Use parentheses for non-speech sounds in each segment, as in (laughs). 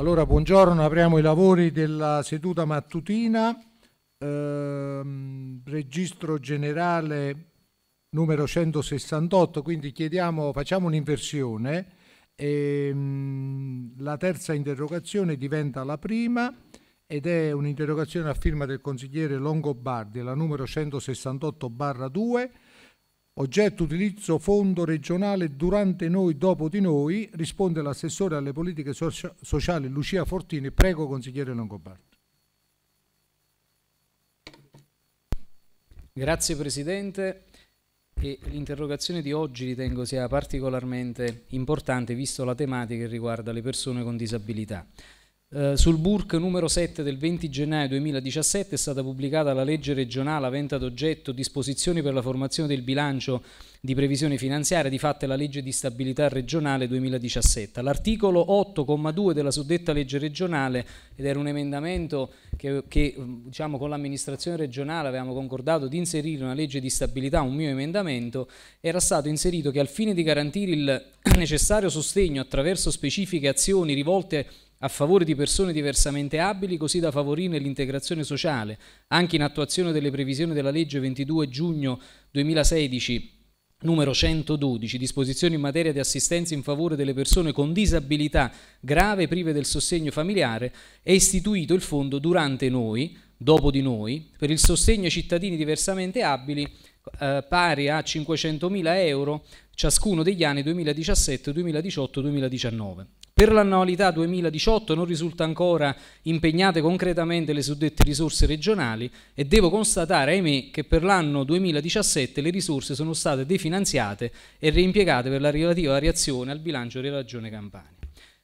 Allora, buongiorno, apriamo i lavori della seduta mattutina. Ehm, registro generale numero 168, quindi chiediamo, facciamo un'inversione. Ehm, la terza interrogazione diventa la prima ed è un'interrogazione a firma del consigliere Longobardi, la numero 168 2 Oggetto utilizzo fondo regionale durante noi, dopo di noi, risponde l'assessore alle politiche sociali Lucia Fortini. Prego, consigliere Longobardi. Grazie Presidente. l'interrogazione di oggi ritengo sia particolarmente importante visto la tematica che riguarda le persone con disabilità. Eh, sul BURC numero 7 del 20 gennaio 2017 è stata pubblicata la legge regionale avente ad oggetto disposizioni per la formazione del bilancio di previsione finanziaria, di fatto è la legge di stabilità regionale 2017. L'articolo 8,2 della suddetta legge regionale, ed era un emendamento che, che mm, diciamo, con l'amministrazione regionale avevamo concordato di inserire una legge di stabilità, un mio emendamento, era stato inserito che al fine di garantire il (clears throat) necessario sostegno attraverso specifiche azioni rivolte a favore di persone diversamente abili, così da favorire l'integrazione sociale, anche in attuazione delle previsioni della legge 22 giugno 2016 numero 112, disposizioni in materia di assistenza in favore delle persone con disabilità grave prive del sostegno familiare, è istituito il fondo Durante Noi, dopo di noi, per il sostegno ai cittadini diversamente abili eh, pari a 500.000 euro ciascuno degli anni 2017, 2018, 2019. Per l'annualità 2018 non risulta ancora impegnate concretamente le suddette risorse regionali e devo constatare, ahimè, che per l'anno 2017 le risorse sono state definanziate e reimpiegate per la relativa variazione al bilancio della Regione Campania.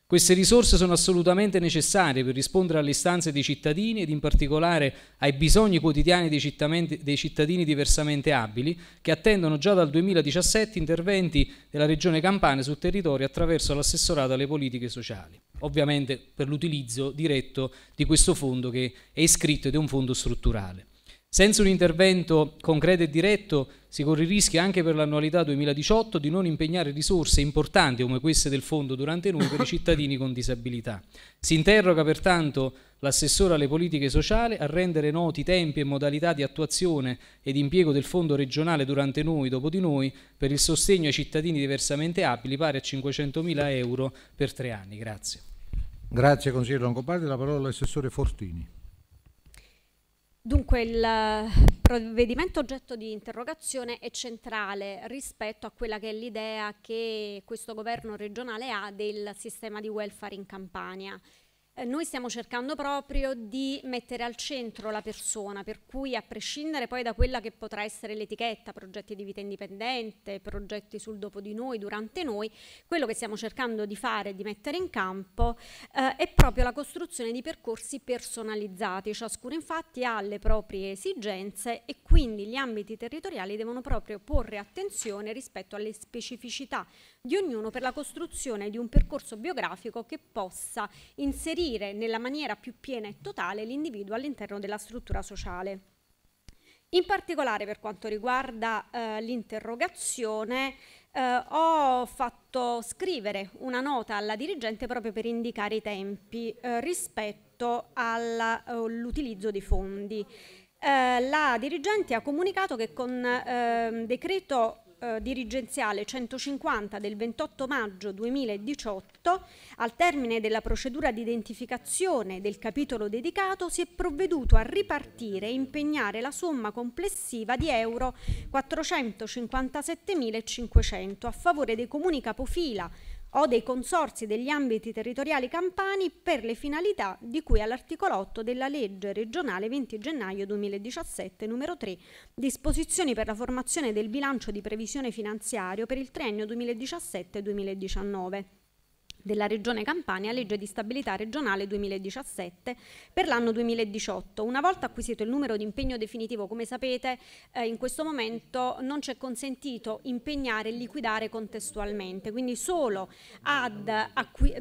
Queste risorse sono assolutamente necessarie per rispondere alle istanze dei cittadini ed in particolare ai bisogni quotidiani dei, dei cittadini diversamente abili che attendono già dal 2017 interventi della Regione Campania sul territorio attraverso l'assessorato alle politiche sociali, ovviamente per l'utilizzo diretto di questo fondo che è iscritto ed è un fondo strutturale. Senza un intervento concreto e diretto si corre il rischio anche per l'annualità 2018 di non impegnare risorse importanti come queste del fondo durante l'UNI per i cittadini con disabilità. Si interroga pertanto l'assessore alle politiche sociali a rendere noti tempi e modalità di attuazione ed impiego del fondo regionale durante noi, dopo di noi, per il sostegno ai cittadini diversamente abili pari a 500.000 euro per tre anni. Grazie. Grazie consigliere Longobardi, la parola all'assessore Fortini. Dunque il eh, provvedimento oggetto di interrogazione è centrale rispetto a quella che è l'idea che questo governo regionale ha del sistema di welfare in Campania eh, noi stiamo cercando proprio di mettere al centro la persona, per cui a prescindere poi da quella che potrà essere l'etichetta, progetti di vita indipendente, progetti sul dopo di noi, durante noi, quello che stiamo cercando di fare, e di mettere in campo, eh, è proprio la costruzione di percorsi personalizzati. Ciascuno infatti ha le proprie esigenze e quindi gli ambiti territoriali devono proprio porre attenzione rispetto alle specificità di ognuno per la costruzione di un percorso biografico che possa inserire nella maniera più piena e totale l'individuo all'interno della struttura sociale. In particolare per quanto riguarda eh, l'interrogazione, eh, ho fatto scrivere una nota alla dirigente proprio per indicare i tempi eh, rispetto all'utilizzo eh, dei fondi. Eh, la dirigente ha comunicato che con ehm, decreto eh, dirigenziale 150 del 28 maggio 2018, al termine della procedura di identificazione del capitolo dedicato, si è provveduto a ripartire e impegnare la somma complessiva di euro 457.500 a favore dei comuni capofila o dei consorzi degli ambiti territoriali campani per le finalità di cui all'articolo 8 della legge regionale 20 gennaio 2017 numero 3, disposizioni per la formazione del bilancio di previsione finanziario per il triennio 2017-2019 della Regione Campania, legge di stabilità regionale 2017 per l'anno 2018. Una volta acquisito il numero di impegno definitivo, come sapete, eh, in questo momento non c'è consentito impegnare e liquidare contestualmente, quindi solo ad,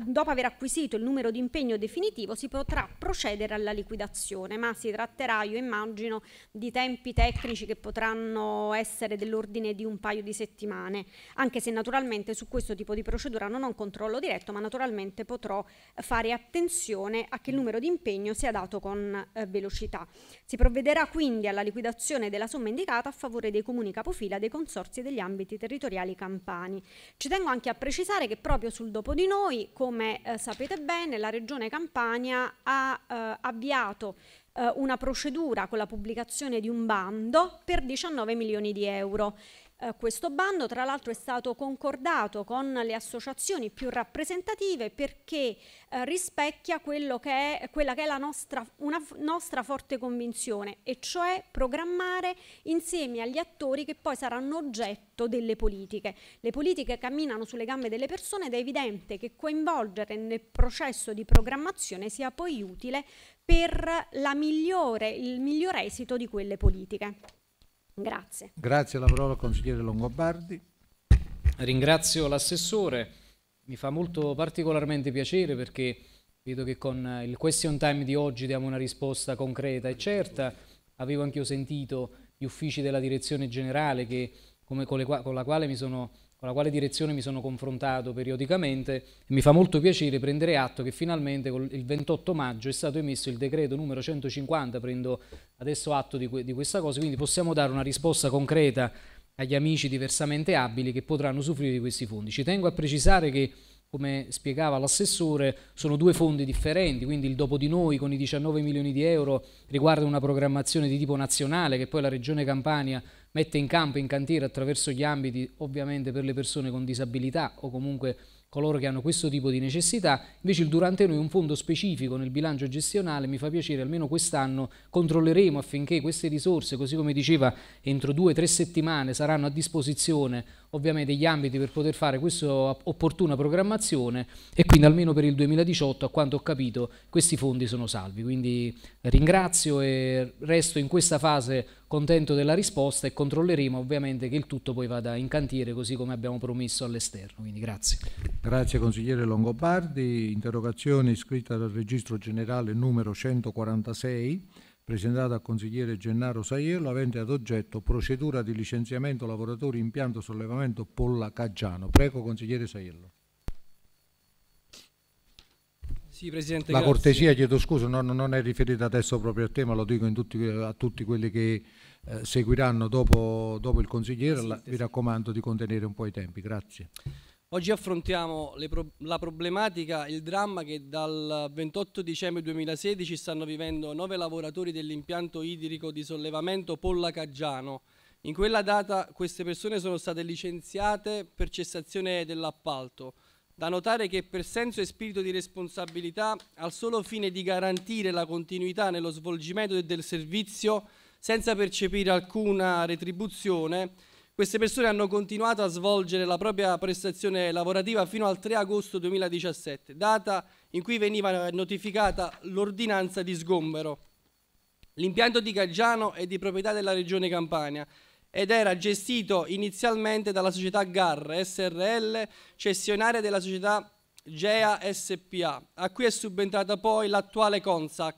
dopo aver acquisito il numero di impegno definitivo si potrà procedere alla liquidazione, ma si tratterà, io immagino, di tempi tecnici che potranno essere dell'ordine di un paio di settimane, anche se naturalmente su questo tipo di procedura non ho un controllo diretto, ma naturalmente potrò fare attenzione a che il numero di impegno sia dato con eh, velocità. Si provvederà quindi alla liquidazione della somma indicata a favore dei comuni capofila dei consorzi degli ambiti territoriali campani. Ci tengo anche a precisare che proprio sul dopo di noi, come eh, sapete bene, la Regione Campania ha eh, avviato eh, una procedura con la pubblicazione di un bando per 19 milioni di euro eh, questo bando tra l'altro è stato concordato con le associazioni più rappresentative perché eh, rispecchia che è, quella che è la nostra, una nostra forte convinzione e cioè programmare insieme agli attori che poi saranno oggetto delle politiche. Le politiche camminano sulle gambe delle persone ed è evidente che coinvolgere nel processo di programmazione sia poi utile per migliore, il miglior esito di quelle politiche. Grazie. Grazie la parola al consigliere Longobardi. Ringrazio l'assessore, mi fa molto particolarmente piacere perché vedo che con il question time di oggi diamo una risposta concreta e certa. Avevo anche io sentito gli uffici della direzione generale che, come, con, qua, con la quale mi sono con la quale direzione mi sono confrontato periodicamente e mi fa molto piacere prendere atto che finalmente il 28 maggio è stato emesso il decreto numero 150, prendo adesso atto di, que di questa cosa, quindi possiamo dare una risposta concreta agli amici diversamente abili che potranno soffrire di questi fondi. Ci tengo a precisare che come spiegava l'assessore, sono due fondi differenti, quindi il dopo di noi con i 19 milioni di euro riguarda una programmazione di tipo nazionale che poi la Regione Campania mette in campo, in cantiere attraverso gli ambiti ovviamente per le persone con disabilità o comunque coloro che hanno questo tipo di necessità, invece il durante noi un fondo specifico nel bilancio gestionale, mi fa piacere, almeno quest'anno controlleremo affinché queste risorse, così come diceva, entro due o tre settimane saranno a disposizione ovviamente gli ambiti per poter fare questa opportuna programmazione e quindi almeno per il 2018 a quanto ho capito questi fondi sono salvi. Quindi ringrazio e resto in questa fase contento della risposta e controlleremo ovviamente che il tutto poi vada in cantiere così come abbiamo promesso all'esterno. Quindi grazie. Grazie consigliere Longobardi. Interrogazione iscritta dal registro generale numero 146 presentato al consigliere Gennaro Saiello, avente ad oggetto procedura di licenziamento lavoratori impianto sollevamento Polla Caggiano. Prego, consigliere Saiello. Sì, Presidente, La grazie. cortesia, chiedo scusa, non, non, è riferita adesso proprio al tema, lo dico tutti, a tutti quelli che eh, seguiranno dopo, dopo, il consigliere, La, vi raccomando di contenere un po' i tempi, grazie. Oggi affrontiamo pro la problematica, il dramma che dal 28 dicembre 2016 stanno vivendo nove lavoratori dell'impianto idrico di sollevamento Polla Caggiano. In quella data queste persone sono state licenziate per cessazione dell'appalto. Da notare che per senso e spirito di responsabilità, al solo fine di garantire la continuità nello svolgimento del servizio senza percepire alcuna retribuzione, queste persone hanno continuato a svolgere la propria prestazione lavorativa fino al 3 agosto 2017, data in cui veniva notificata l'ordinanza di sgombero. L'impianto di Gaggiano è di proprietà della Regione Campania ed era gestito inizialmente dalla società GAR SRL, cessionaria della società GEA SPA, a cui è subentrata poi l'attuale CONSAC.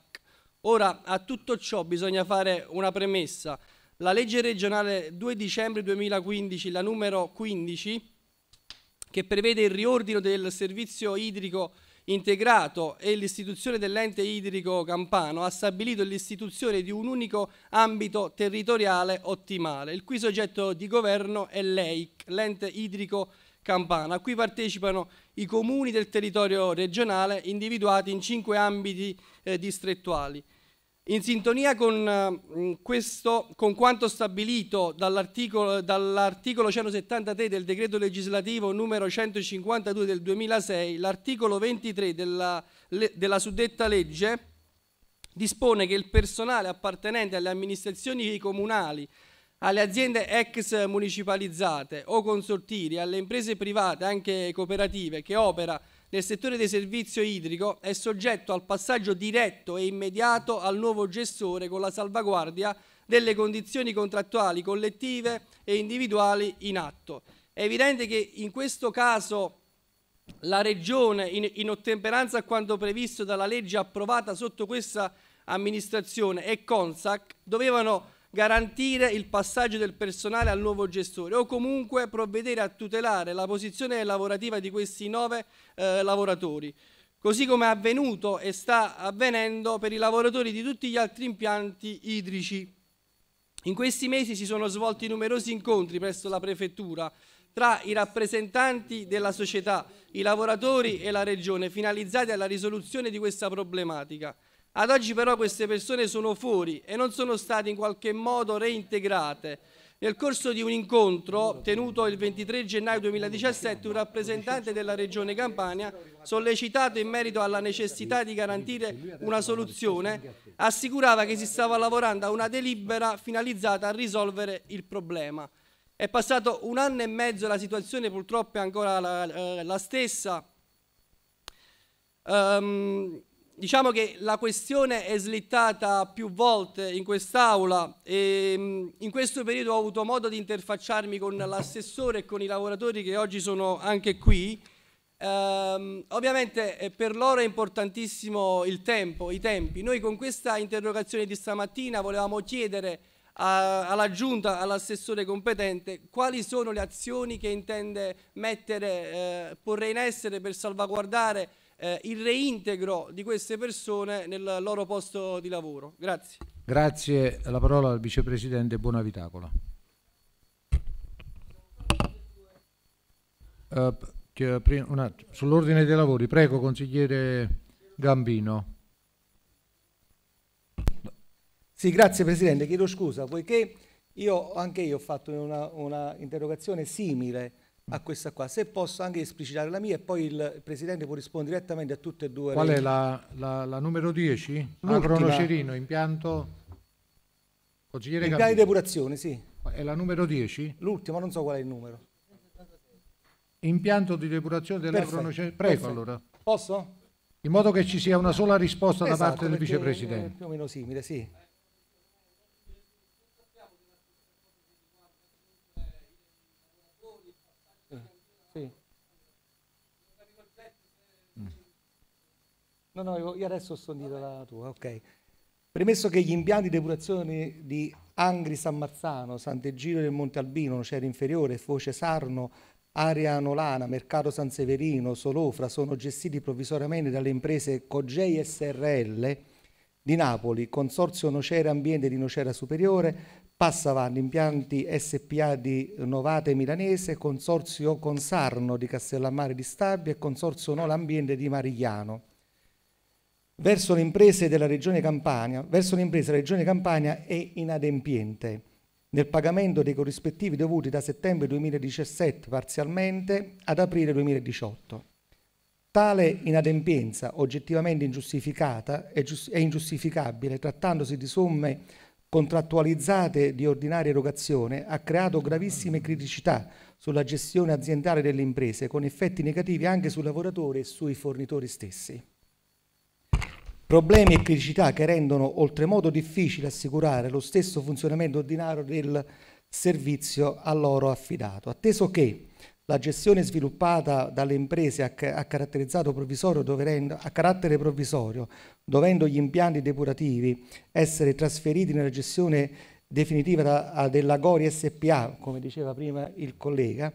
Ora, a tutto ciò bisogna fare una premessa – la legge regionale 2 dicembre 2015, la numero 15, che prevede il riordino del servizio idrico integrato e l'istituzione dell'ente idrico campano, ha stabilito l'istituzione di un unico ambito territoriale ottimale, il cui soggetto di governo è l'EIC, l'ente idrico campano, a cui partecipano i comuni del territorio regionale individuati in cinque ambiti eh, distrettuali. In sintonia con, eh, questo, con quanto stabilito dall'articolo, dall'articolo 173 del decreto legislativo numero 152 del 2006, l'articolo 23 della, della suddetta legge dispone che il personale appartenente alle amministrazioni comunali, alle aziende ex municipalizzate o consortiri, alle imprese private, anche cooperative, che opera nel settore del servizio idrico è soggetto al passaggio diretto e immediato al nuovo gestore con la salvaguardia delle condizioni contrattuali collettive e individuali in atto. È evidente che in questo caso la Regione, in, in ottemperanza a quanto previsto dalla legge approvata sotto questa amministrazione e Consac, dovevano garantire il passaggio del personale al nuovo gestore o comunque provvedere a tutelare la posizione lavorativa di questi nove eh, lavoratori. Così come è avvenuto e sta avvenendo per i lavoratori di tutti gli altri impianti idrici. In questi mesi si sono svolti numerosi incontri presso la prefettura tra i rappresentanti della società, i lavoratori e la regione finalizzati alla risoluzione di questa problematica. Ad oggi però queste persone sono fuori e non sono state in qualche modo reintegrate nel corso di un incontro tenuto il 23 gennaio 2017, un rappresentante della Regione Campania, sollecitato in merito alla necessità di garantire una soluzione, assicurava che si stava lavorando a una delibera finalizzata a risolvere il problema. È passato un anno e mezzo e la situazione purtroppo è ancora la, eh, la stessa. Um, diciamo che la questione è slittata più volte in quest'aula e mm, in questo periodo ho avuto modo di interfacciarmi con l'assessore e con i lavoratori che oggi sono anche qui. Ehm, ovviamente eh, per loro è importantissimo il tempo, i tempi. Noi con questa interrogazione di stamattina volevamo chiedere alla Giunta, all'assessore competente, quali sono le azioni che intende mettere, eh, porre in essere per salvaguardare eh, il reintegro di queste persone nel loro posto di lavoro. Grazie. Grazie, la parola al vicepresidente Bonavitacola. Uh, Sull'ordine dei lavori, prego consigliere Gambino. Sì, grazie Presidente, chiedo scusa, poiché io, anche io ho fatto un'interrogazione simile a questa qua. Se posso anche esplicitare la mia e poi il Presidente può rispondere direttamente a tutte e due. Qual le... è la, la, la, numero 10? Agronocerino, impianto... Consigliere impianto Gambino. di depurazione, sì. È la numero 10? L'ultima, non so qual è il numero. Impianto di depurazione dell'agronocerino. Prego perfetto. allora. Posso? In modo che ci sia una sola risposta esatto, da parte del Vicepresidente. Più o meno simile, sì. No, no, io adesso ho sondito la tua, ok. Premesso che gli impianti di depurazione di Angri San Marzano, Sant'Egino del Monte Albino, Nocera Inferiore, Foce Sarno, Area Nolana, Mercato San Severino, Solofra sono gestiti provvisoriamente dalle imprese Cogei SRL di Napoli, Consorzio Nocera Ambiente di Nocera Superiore, Passavanni, impianti SPA di Novate Milanese, Consorzio Consarno di Castellammare di Stabia e Consorzio Nola Ambiente di Marigliano verso le imprese della Regione Campania, verso le imprese della Regione Campania è inadempiente nel pagamento dei corrispettivi dovuti da settembre 2017 parzialmente ad aprile 2018. Tale inadempienza, oggettivamente ingiustificata, è, ingiustificabile, trattandosi di somme contrattualizzate di ordinaria erogazione, ha creato gravissime criticità sulla gestione aziendale delle imprese, con effetti negativi anche sui lavoratori e sui fornitori stessi problemi e criticità che rendono oltremodo difficile assicurare lo stesso funzionamento ordinario del servizio a loro affidato, atteso che la gestione sviluppata dalle imprese a, a carattere provvisorio, dovendo gli impianti depurativi essere trasferiti nella gestione definitiva da, della Gori SPA, come diceva prima il collega,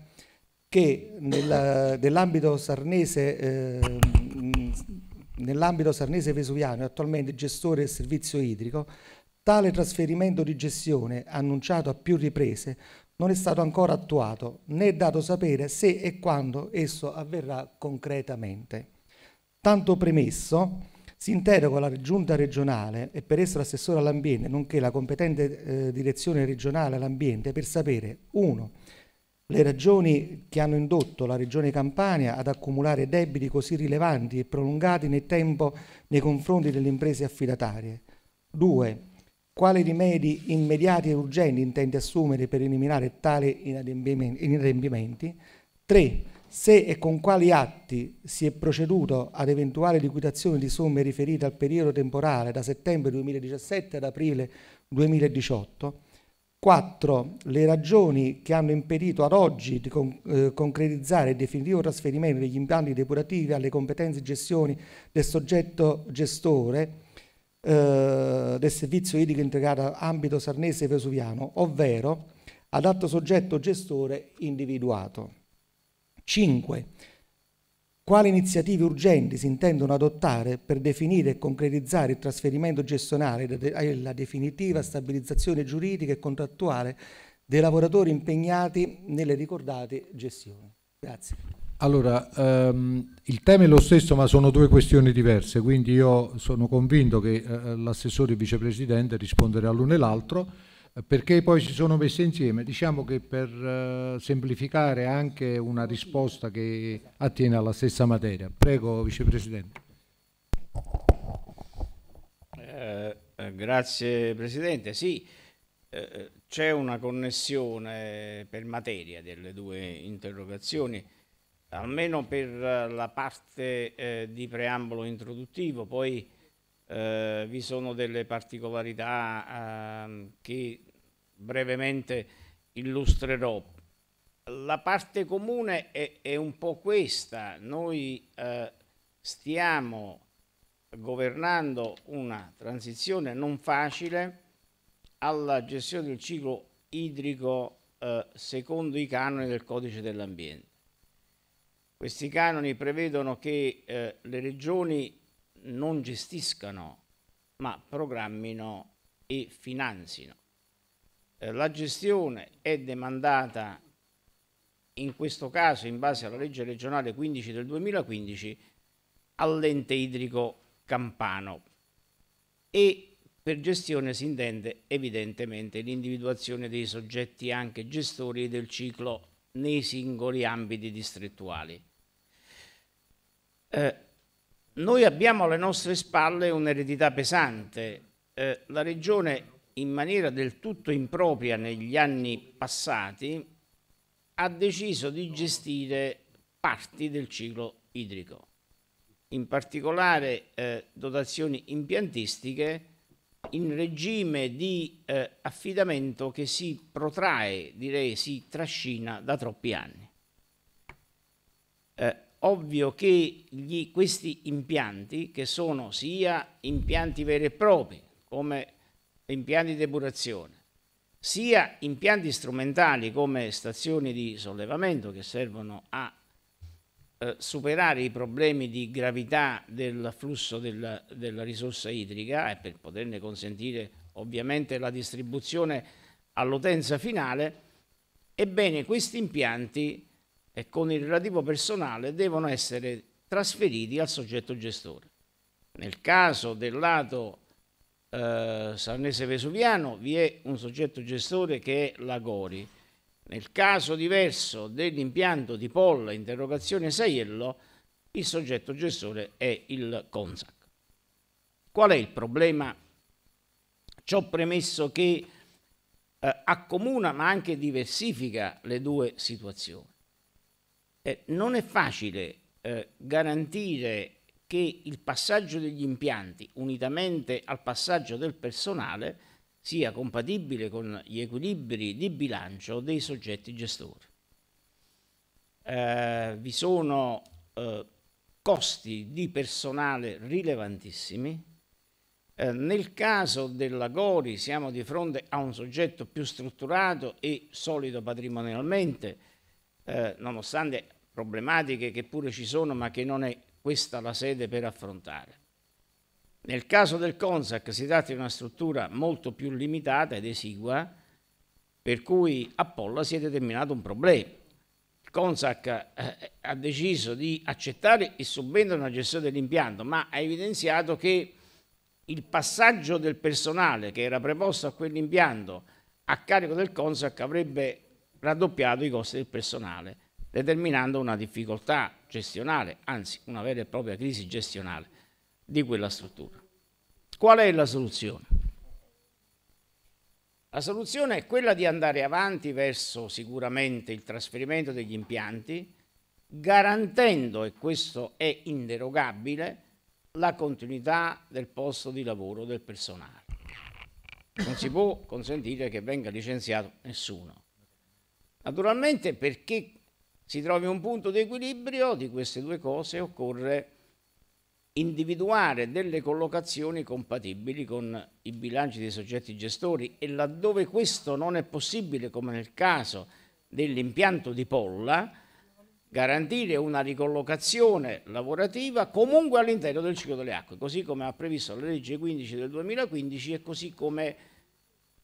che nell'ambito sarnese eh, nell'ambito sarnese vesuviano e attualmente gestore del servizio idrico, tale trasferimento di gestione, annunciato a più riprese, non è stato ancora attuato né è dato sapere se e quando esso avverrà concretamente. Tanto premesso, si interroga la giunta regionale e per esso l'assessore all'ambiente, nonché la competente eh, direzione regionale all'ambiente, per sapere 1 le ragioni che hanno indotto la Regione Campania ad accumulare debiti così rilevanti e prolungati nel tempo nei confronti delle imprese affidatarie. 2. Quali rimedi immediati e urgenti intende assumere per eliminare tali inadempimenti? 3. Se e con quali atti si è proceduto ad eventuali liquidazioni di somme riferite al periodo temporale da settembre 2017 ad aprile 2018? 4. Le ragioni che hanno impedito ad oggi di con, eh, concretizzare il definitivo trasferimento degli impianti depurativi alle competenze e gestioni del soggetto gestore eh, del servizio idrico integrato ambito sarnese vesuviano, ovvero adatto soggetto gestore individuato. 5. Quali iniziative urgenti si intendono adottare per definire e concretizzare il trasferimento gestionale e la definitiva stabilizzazione giuridica e contrattuale dei lavoratori impegnati nelle ricordate gestioni? Grazie. Allora, ehm, il tema è lo stesso ma sono due questioni diverse, quindi io sono convinto che eh, l'assessore vicepresidente risponderà l'uno e l'altro perché poi si sono messe insieme, diciamo che per eh, semplificare anche una risposta che attiene alla stessa materia. Prego Vicepresidente. Eh, eh grazie Presidente, sì, eh, eh, c'è una connessione per materia delle due interrogazioni, almeno per la parte eh, di preambolo introduttivo, poi eh, vi sono delle particolarità eh, che brevemente illustrerò. La parte comune è, è un po' questa, noi eh, stiamo governando una transizione non facile alla gestione del ciclo idrico eh, secondo i canoni del codice dell'ambiente. Questi canoni prevedono che eh, le regioni non gestiscano, ma programmino e finanzino. Eh, la gestione è demandata in questo caso in base alla legge regionale 15 del 2015 all'ente idrico campano e per gestione si intende evidentemente l'individuazione dei soggetti anche gestori del ciclo nei singoli ambiti distrettuali. Eh, noi abbiamo alle nostre spalle un'eredità pesante. Eh, la Regione, in maniera del tutto impropria negli anni passati, ha deciso di gestire parti del ciclo idrico, in particolare eh, dotazioni impiantistiche in regime di eh, affidamento che si protrae, direi si trascina da troppi anni. Eh, ovvio che gli, questi impianti, che sono sia impianti veri e propri, come impianti di depurazione, sia impianti strumentali come stazioni di sollevamento che servono a eh, superare i problemi di gravità del flusso del, della risorsa idrica e per poterne consentire ovviamente la distribuzione all'utenza finale, ebbene questi impianti e con il relativo personale devono essere trasferiti al soggetto gestore. Nel caso del lato eh, Sarnese Vesuviano vi è un soggetto gestore che è la Gori. Nel caso diverso dell'impianto di Polla interrogazione Saiello, il soggetto gestore è il CONSAC. Qual è il problema? Ciò premesso che eh, accomuna ma anche diversifica le due situazioni eh, non è facile eh, garantire che il passaggio degli impianti, unitamente al passaggio del personale, sia compatibile con gli equilibri di bilancio dei soggetti gestori. Eh, vi sono eh, costi di personale rilevantissimi. Eh, nel caso della Gori siamo di fronte a un soggetto più strutturato e solido patrimonialmente, eh, nonostante problematiche che pure ci sono ma che non è questa la sede per affrontare. Nel caso del CONSAC si tratta di una struttura molto più limitata ed esigua, per cui a Polla si è determinato un problema. Il CONSAC eh, ha deciso di accettare il subentro nella gestione dell'impianto, ma ha evidenziato che il passaggio del personale che era preposto a quell'impianto a carico del CONSAC avrebbe raddoppiato i costi del personale determinando una difficoltà gestionale, anzi una vera e propria crisi gestionale di quella struttura. Qual è la soluzione? La soluzione è quella di andare avanti verso sicuramente il trasferimento degli impianti, garantendo, e questo è inderogabile, la continuità del posto di lavoro del personale. Non si può consentire che venga licenziato nessuno. Naturalmente perché si trovi un punto di equilibrio di queste due cose occorre individuare delle collocazioni compatibili con i bilanci dei soggetti gestori e laddove questo non è possibile, come nel caso dell'impianto di Polla, garantire una ricollocazione lavorativa comunque all'interno del ciclo delle acque, così come ha previsto la legge 15 del 2015 e così come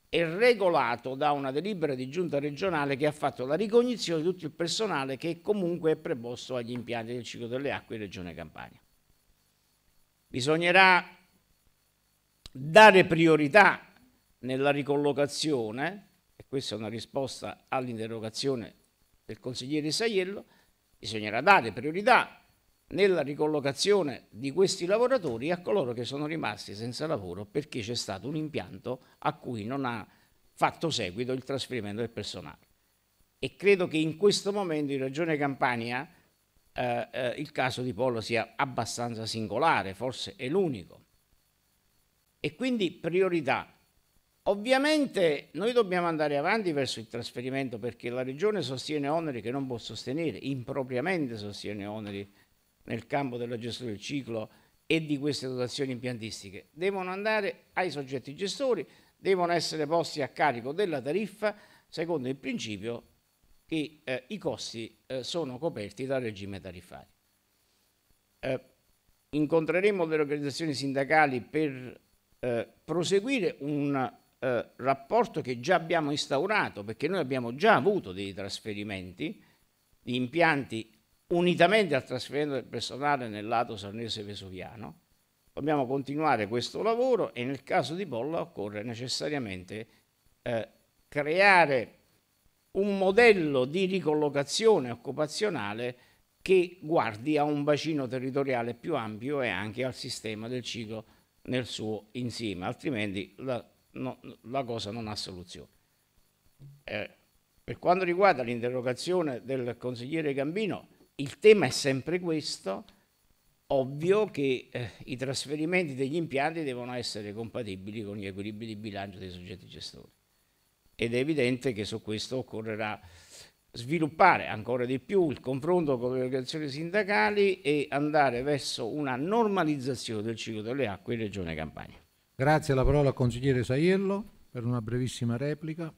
è regolato da una delibera di giunta regionale che ha fatto la ricognizione di tutto il personale che comunque è preposto agli impianti del ciclo delle acque in Regione Campania. Bisognerà dare priorità nella ricollocazione, e questa è una risposta all'interrogazione del consigliere Saiello, bisognerà dare priorità nella ricollocazione di questi lavoratori a coloro che sono rimasti senza lavoro perché c'è stato un impianto a cui non ha fatto seguito il trasferimento del personale. E credo che in questo momento in Regione Campania eh, eh, il caso di Polo sia abbastanza singolare, forse è l'unico. E quindi priorità. Ovviamente noi dobbiamo andare avanti verso il trasferimento perché la Regione sostiene oneri che non può sostenere, impropriamente sostiene oneri nel campo della gestione del ciclo e di queste dotazioni impiantistiche devono andare ai soggetti gestori, devono essere posti a carico della tariffa secondo il principio che eh, i costi eh, sono coperti dal regime tariffario. Eh, incontreremo delle organizzazioni sindacali per eh, proseguire un eh, rapporto che già abbiamo instaurato, perché noi abbiamo già avuto dei trasferimenti di impianti unitamente al trasferimento del personale nel lato sarnese vesuviano. Dobbiamo continuare questo lavoro e nel caso di Bolla occorre necessariamente eh, creare un modello di ricollocazione occupazionale che guardi a un bacino territoriale più ampio e anche al sistema del ciclo nel suo insieme, altrimenti la, no, la cosa non ha soluzione. Eh, per quanto riguarda l'interrogazione del consigliere Gambino, il tema è sempre questo, ovvio che eh, i trasferimenti degli impianti devono essere compatibili con gli equilibri di bilancio dei soggetti gestori ed è evidente che su questo occorrerà sviluppare ancora di più il confronto con le organizzazioni sindacali e andare verso una normalizzazione del ciclo delle acque in Regione Campania. Grazie, la parola al consigliere Saiello per una brevissima replica.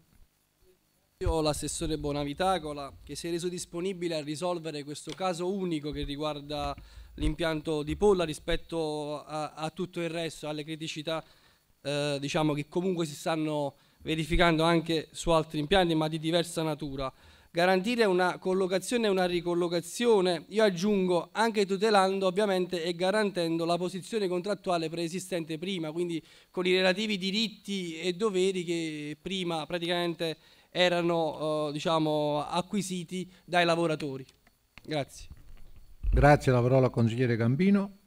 Io l'assessore Bonavitacola che si è reso disponibile a risolvere questo caso unico che riguarda l'impianto di Polla rispetto a, a, tutto il resto, alle criticità eh, diciamo, che comunque si stanno verificando anche su altri impianti ma di diversa natura. Garantire una collocazione e una ricollocazione, io aggiungo anche tutelando ovviamente e garantendo la posizione contrattuale preesistente prima, quindi con i relativi diritti e doveri che prima praticamente erano eh, diciamo, acquisiti dai lavoratori. Grazie. Grazie, la parola al consigliere Gambino.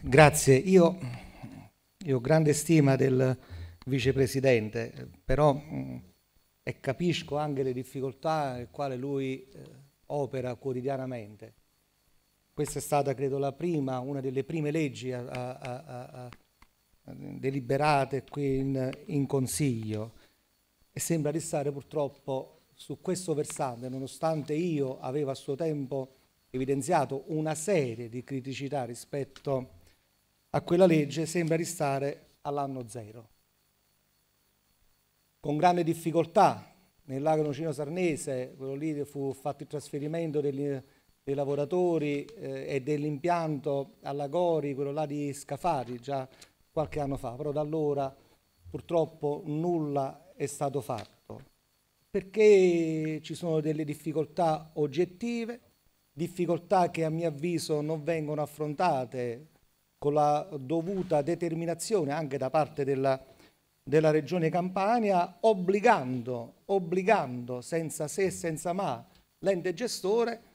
Grazie, io, io ho grande stima del vicepresidente, però mh, eh, e capisco anche le difficoltà nel quale lui eh, opera quotidianamente. Questa è stata, credo, la prima, una delle prime leggi a, a, a, deliberate qui in, in Consiglio e sembra restare purtroppo su questo versante, nonostante io avevo a suo tempo evidenziato una serie di criticità rispetto a quella legge, sembra restare all'anno zero. Con grande difficoltà nell'agrocino sarnese, quello lì fu fatto il trasferimento degli, dei lavoratori eh, e dell'impianto alla Gori, quello là di Scafari, già qualche anno fa, però da allora purtroppo nulla è stato fatto? Perché ci sono delle difficoltà oggettive, difficoltà che a mio avviso non vengono affrontate con la dovuta determinazione anche da parte della, della Regione Campania, obbligando, obbligando senza se e senza ma l'ente gestore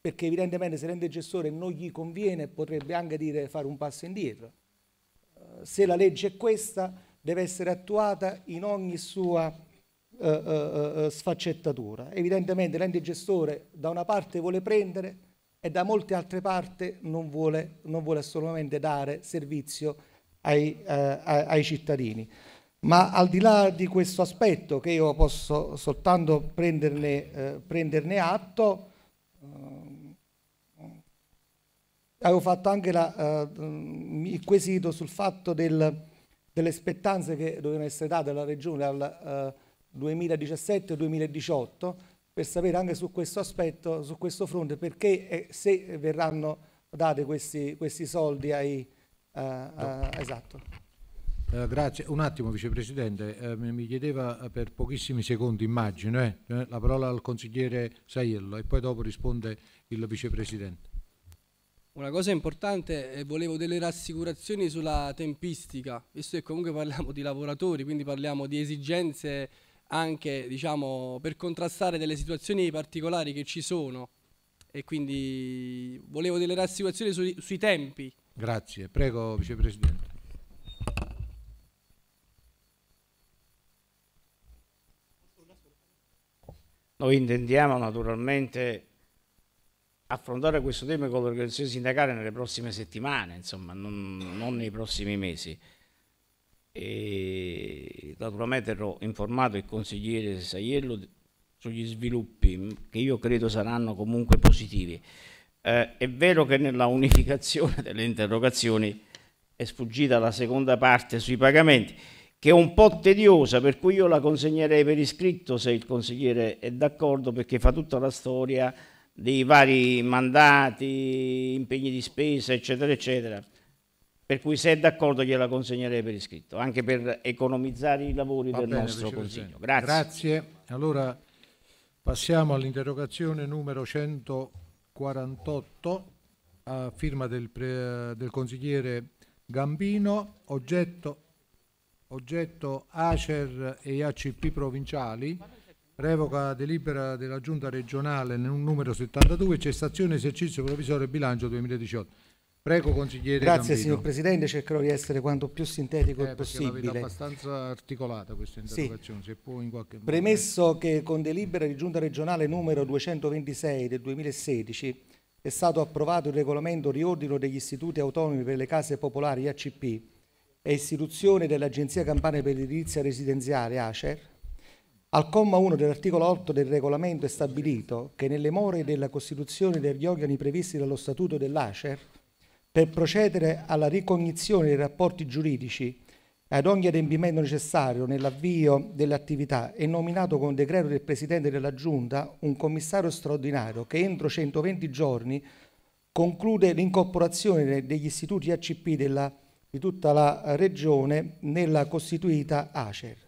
perché evidentemente se l'ente gestore non gli conviene potrebbe anche dire fare un passo indietro. Eh, se la legge è questa, deve essere attuata in ogni sua eh eh, eh, eh, sfaccettatura. Evidentemente l'ente gestore da una parte vuole prendere e da molte altre parti non vuole, non vuole assolutamente dare servizio ai, eh, ai cittadini. Ma al di là di questo aspetto, che io posso soltanto prenderne, eh, prenderne atto, eh, avevo fatto anche la, eh, il quesito sul fatto del, delle spettanze che dovevano essere date alla Regione al eh, 2017-2018 per sapere anche su questo aspetto, su questo fronte, perché e eh, se verranno date questi, questi soldi ai... Eh, no. Eh, esatto. Eh, grazie. Un attimo, Vicepresidente, eh, mi chiedeva eh, per pochissimi secondi, immagino, eh, la parola al consigliere Saiello e poi dopo risponde il Vicepresidente. Una cosa importante, eh, volevo delle rassicurazioni sulla tempistica, visto che comunque parliamo di lavoratori, quindi parliamo di esigenze anche diciamo, per contrastare delle situazioni particolari che ci sono e quindi volevo delle rassicurazioni sui, sui tempi. Grazie, prego Vicepresidente. Noi intendiamo naturalmente affrontare questo tema con l'organizzazione sindacale nelle prossime settimane, insomma, non, non nei prossimi mesi. E naturalmente ero informato il consigliere Saiello sugli sviluppi che io credo saranno comunque positivi. Eh, è vero che nella unificazione (laughs) delle interrogazioni è sfuggita la seconda parte sui pagamenti, che è un po' tediosa, per cui io la consegnerei per iscritto se il consigliere è d'accordo, perché fa tutta la storia dei vari mandati, impegni di spesa, eccetera, eccetera. Per cui se è d'accordo gliela consegnerei per iscritto, anche per economizzare i lavori Va del bene, nostro Consiglio. Grazie. Grazie. Allora passiamo all'interrogazione numero 148 a firma del, pre, del consigliere Gambino, oggetto, oggetto, ACER e ACP provinciali revoca delibera della giunta regionale numero 72 cessazione esercizio provvisorio bilancio 2018 prego consigliere grazie Gambino. signor presidente cercherò di essere quanto più sintetico eh, possibile abbastanza articolata questa interrogazione sì. se può in qualche modo premesso che con delibera di giunta regionale numero 226 del 2016 è stato approvato il regolamento riordino degli istituti autonomi per le case popolari ACP e istituzione dell'agenzia campane per l'edilizia residenziale ACER al comma 1 dell'articolo 8 del regolamento è stabilito che nelle more della costituzione degli organi previsti dallo statuto dell'ACER, per procedere alla ricognizione dei rapporti giuridici e ad ogni adempimento necessario nell'avvio dell'attività, è nominato con decreto del Presidente della Giunta un commissario straordinario che entro 120 giorni conclude l'incorporazione degli istituti ACP della, di tutta la Regione nella costituita ACER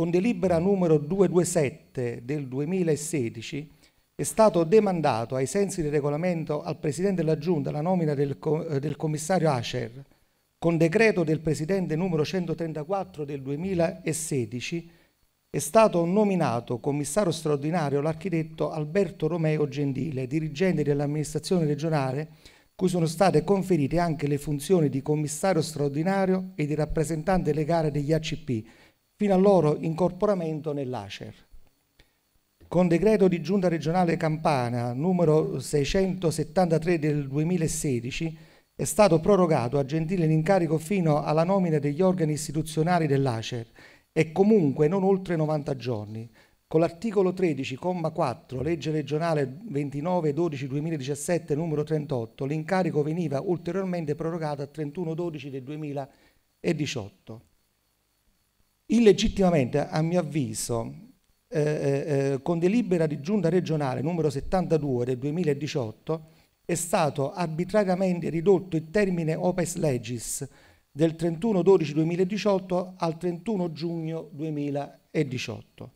con delibera numero 227 del 2016 è stato demandato ai sensi del regolamento al Presidente della Giunta la nomina del, del commissario Acer con decreto del Presidente numero 134 del 2016 è stato nominato commissario straordinario l'architetto Alberto Romeo Gentile, dirigente dell'amministrazione regionale, cui sono state conferite anche le funzioni di commissario straordinario e di rappresentante legale degli ACP, fino al loro incorporamento nell'ACER. Con decreto di giunta regionale Campana numero 673 del 2016 è stato prorogato a Gentile l'incarico fino alla nomina degli organi istituzionali dell'ACER e comunque non oltre 90 giorni. Con l'articolo 13,4 legge regionale 29-12-2017 numero 38 l'incarico veniva ulteriormente prorogato a 31-12 del 2018 illegittimamente, a mio avviso, eh, eh, eh, con delibera di giunta regionale numero 72 del 2018, è stato arbitrariamente ridotto il termine Opes Legis del 31-12-2018 al 31 giugno 2018.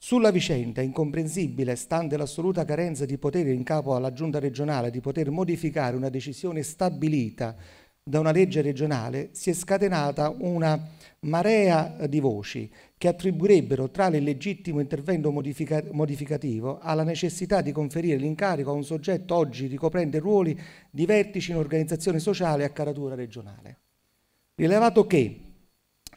Sulla vicenda, incomprensibile, stante l'assoluta carenza di potere in capo alla Giunta regionale di poter modificare una decisione stabilita da una legge regionale, si è scatenata una marea di voci che attribuirebbero tale legittimo intervento modifica modificativo alla necessità di conferire l'incarico a un soggetto oggi ricoprendo ruoli di vertici in organizzazione sociale a caratura regionale. Rilevato che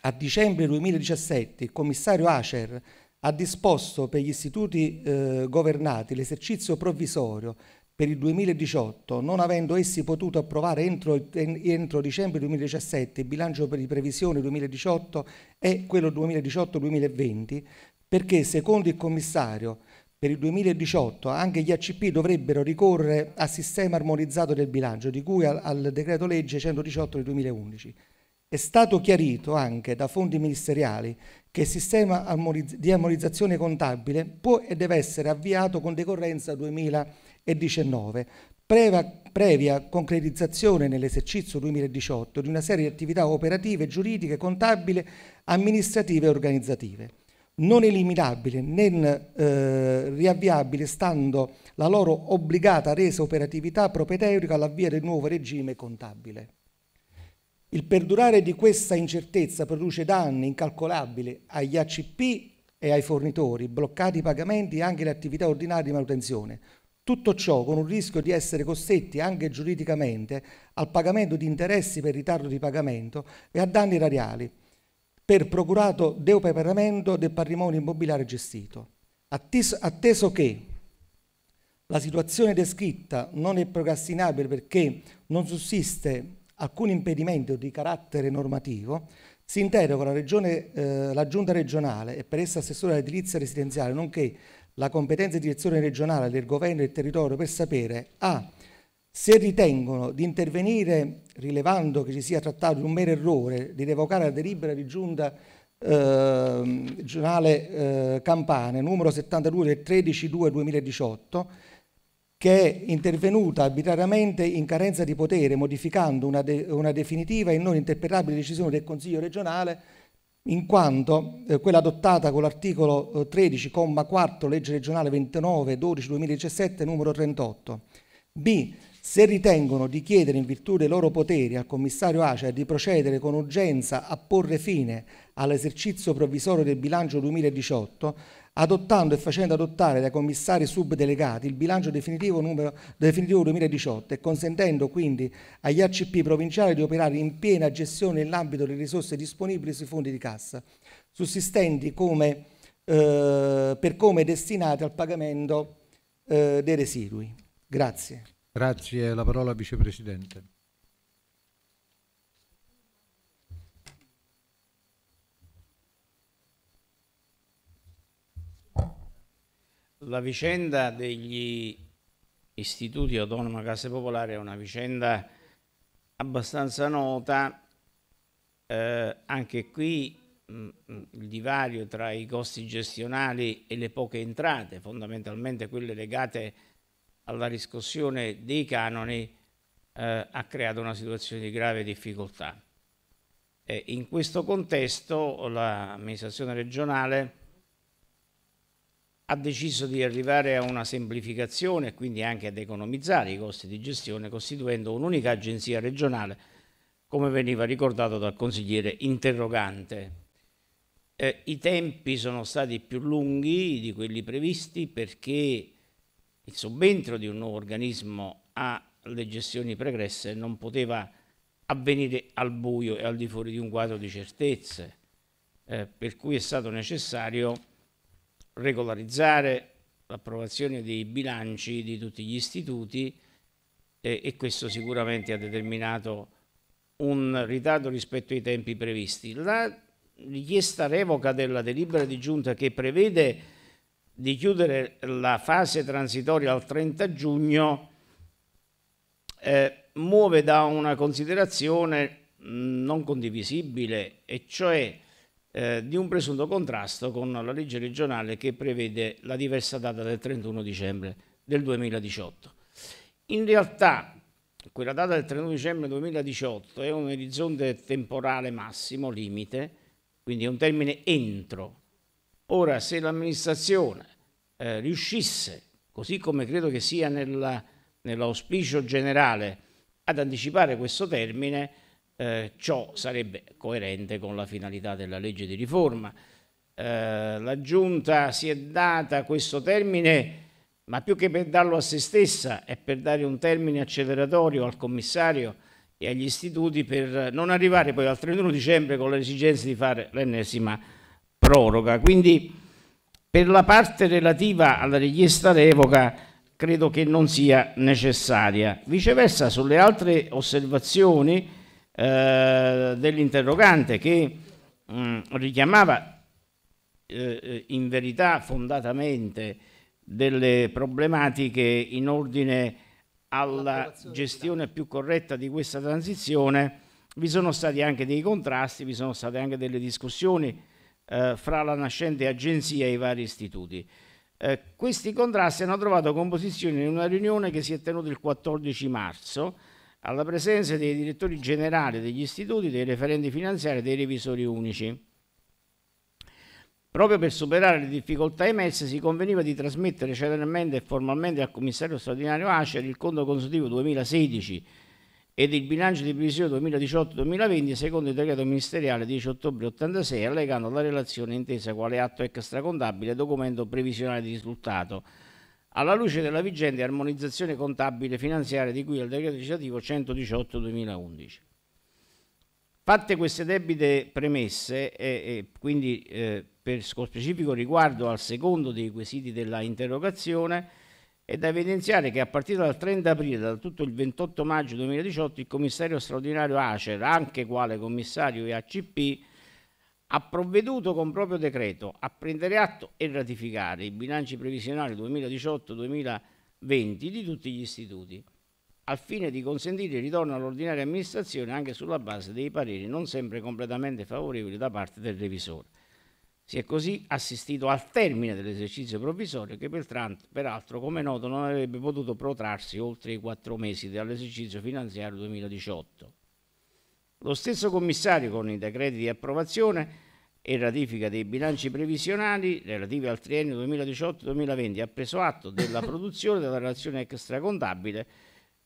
a dicembre 2017 il commissario Acer ha disposto per gli istituti eh, governati l'esercizio provvisorio per il 2018, non avendo essi potuto approvare entro, entro dicembre 2017 il bilancio di previsione 2018 e quello 2018-2020, perché secondo il commissario per il 2018 anche gli ACP dovrebbero ricorrere al sistema armonizzato del bilancio, di cui al, al decreto legge 118 del 2011. È stato chiarito anche da fondi ministeriali che il sistema di armonizzazione contabile può e deve essere avviato con decorrenza 2018 e 19, previa, previa concretizzazione nell'esercizio 2018 di una serie di attività operative, giuridiche, contabili, amministrative e organizzative non eliminabili né eh, riavviabili stando la loro obbligata resa operatività propedeutica all'avvio del nuovo regime contabile. Il perdurare di questa incertezza produce danni incalcolabili agli ACP e ai fornitori, bloccati i pagamenti e anche le attività ordinarie di manutenzione, tutto ciò con un rischio di essere costretti anche giuridicamente al pagamento di interessi per ritardo di pagamento e a danni erariali per procurato deopeperamento del patrimonio immobiliare gestito. Atteso, atteso che la situazione descritta non è procrastinabile perché non sussiste alcun impedimento di carattere normativo, si interroga la, regione, eh, la Giunta regionale e per essa assessore all'edilizia residenziale, nonché la competenza di direzione regionale del governo del territorio per sapere a se ritengono di intervenire rilevando che ci sia trattato di un mero errore di revocare la delibera di giunta eh, regionale eh, Campane numero 72 del 13 2 2018 che è intervenuta arbitrariamente in carenza di potere modificando una, de una definitiva e non interpretabile decisione del Consiglio regionale in quanto eh, quella adottata con l'articolo 13,4 eh, legge regionale 29 12 2017 numero 38. B. Se ritengono di chiedere in virtù dei loro poteri al commissario ACER di procedere con urgenza a porre fine all'esercizio provvisorio del bilancio 2018, adottando e facendo adottare dai commissari subdelegati il bilancio definitivo, numero, definitivo 2018 e consentendo quindi agli ACP provinciali di operare in piena gestione nell'ambito delle risorse disponibili sui fondi di cassa, sussistenti come, eh, per come destinati al pagamento eh, dei residui. Grazie. Grazie, la parola al Vicepresidente. La vicenda degli istituti autonomo case popolari è una vicenda abbastanza nota, eh, anche qui mh, mm, mm, il divario tra i costi gestionali e le poche entrate, fondamentalmente quelle legate alla riscossione dei canoni, eh, ha creato una situazione di grave difficoltà. Eh, in questo contesto l'amministrazione regionale ha deciso di arrivare a una semplificazione e quindi anche ad economizzare i costi di gestione costituendo un'unica agenzia regionale, come veniva ricordato dal consigliere interrogante. Eh, I tempi sono stati più lunghi di quelli previsti perché il subentro di un nuovo organismo alle gestioni pregresse non poteva avvenire al buio e al di fuori di un quadro di certezze, eh, per cui è stato necessario regolarizzare l'approvazione dei bilanci di tutti gli istituti eh, e questo sicuramente ha determinato un ritardo rispetto ai tempi previsti. La richiesta revoca della delibera di giunta che prevede di chiudere la fase transitoria al 30 giugno eh, muove da una considerazione non condivisibile e cioè eh, di un presunto contrasto con la legge regionale che prevede la diversa data del 31 dicembre del 2018. In realtà quella data del 31 dicembre 2018 è un orizzonte temporale massimo, limite, quindi è un termine entro. Ora, se l'amministrazione eh, riuscisse, così come credo che sia nell'auspicio generale, ad anticipare questo termine, eh, ciò sarebbe coerente con la finalità della legge di riforma. Eh, la Giunta si è data questo termine, ma più che per darlo a se stessa, è per dare un termine acceleratorio al commissario e agli istituti per non arrivare poi al 31 dicembre con l'esigenza di fare l'ennesima proroga. Quindi per la parte relativa alla richiesta revoca credo che non sia necessaria. Viceversa sulle altre osservazioni eh, dell'interrogante che mh, mm, richiamava eh, eh, in verità fondatamente delle problematiche in ordine alla gestione più corretta di questa transizione, vi sono stati anche dei contrasti, vi sono state anche delle discussioni eh, fra la nascente agenzia e i vari istituti. Eh, questi contrasti hanno trovato composizione in una riunione che si è tenuta il 14 marzo alla presenza dei direttori generali degli istituti, dei referenti finanziari e dei revisori unici. Proprio per superare le difficoltà emesse si conveniva di trasmettere celermente e formalmente al commissario straordinario Ascer il conto consultivo 2016 ed il bilancio di previsione 2018-2020 secondo il decreto ministeriale 10 ottobre 86 allegando la relazione intesa quale atto extracontabile e documento previsionale di risultato alla luce della vigente armonizzazione contabile finanziaria di cui al decreto legislativo 118-2011. Fatte queste debite premesse, e, e quindi eh, per specifico riguardo al secondo dei quesiti della interrogazione, è da evidenziare che a partire dal 30 aprile, e da tutto il 28 maggio 2018, il commissario straordinario ACER, anche quale commissario IACP, ha provveduto con proprio decreto a prendere atto e ratificare i bilanci previsionali 2018-2020 di tutti gli istituti, al fine di consentire il ritorno all'ordinaria amministrazione anche sulla base dei pareri non sempre completamente favorevoli da parte del revisore. Si è così assistito al termine dell'esercizio provvisorio che peraltro, come noto, non avrebbe potuto protrarsi oltre i quattro mesi dall'esercizio finanziario 2018. Lo stesso commissario con i decreti di approvazione e ratifica dei bilanci previsionali relativi al triennio 2018-2020 ha preso atto della (laughs) produzione della relazione extracontabile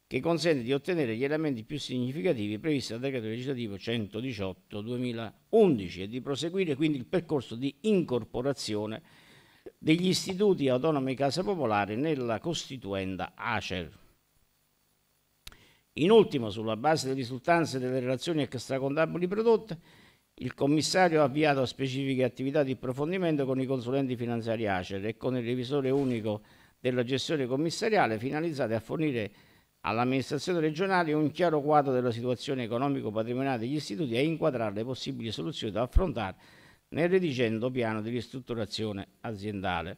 che consente di ottenere gli elementi più significativi previsti dal decreto legislativo 118-2011 e di proseguire quindi il percorso di incorporazione degli istituti autonomi Casa Popolare nella costituenda ACER. In ultimo, sulla base delle risultanze delle relazioni extracontabili prodotte, il commissario ha avviato specifiche attività di approfondimento con i consulenti finanziari ACER e con il revisore unico della gestione commissariale finalizzate a fornire all'amministrazione regionale un chiaro quadro della situazione economico-patrimoniale degli istituti e inquadrare le possibili soluzioni da affrontare nel redigendo piano di ristrutturazione aziendale.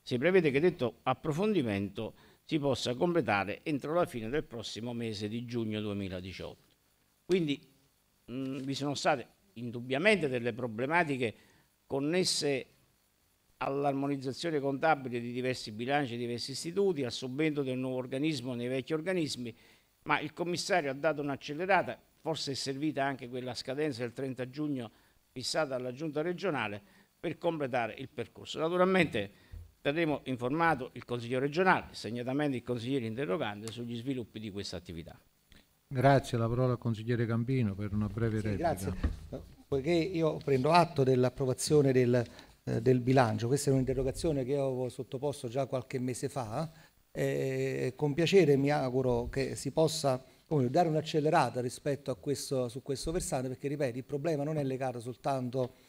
Si prevede che detto approfondimento si possa completare entro la fine del prossimo mese di giugno 2018. Quindi mh, mm, vi sono state indubbiamente delle problematiche connesse all'armonizzazione contabile di diversi bilanci e diversi istituti, al subento del nuovo organismo nei vecchi organismi, ma il commissario ha dato un'accelerata, forse è servita anche quella scadenza del 30 giugno fissata alla giunta regionale per completare il percorso. Naturalmente Daremo informato il Consiglio regionale, segnatamente il consigliere interrogante, sugli sviluppi di questa attività. Grazie, la parola al consigliere Campino per una breve sì, replica. Grazie. Poiché io prendo atto dell'approvazione del, eh, del, bilancio, questa è un'interrogazione che avevo sottoposto già qualche mese fa, eh, con piacere mi auguro che si possa come, dare un'accelerata rispetto a questo, su questo versante, perché ripeto, il problema non è legato soltanto a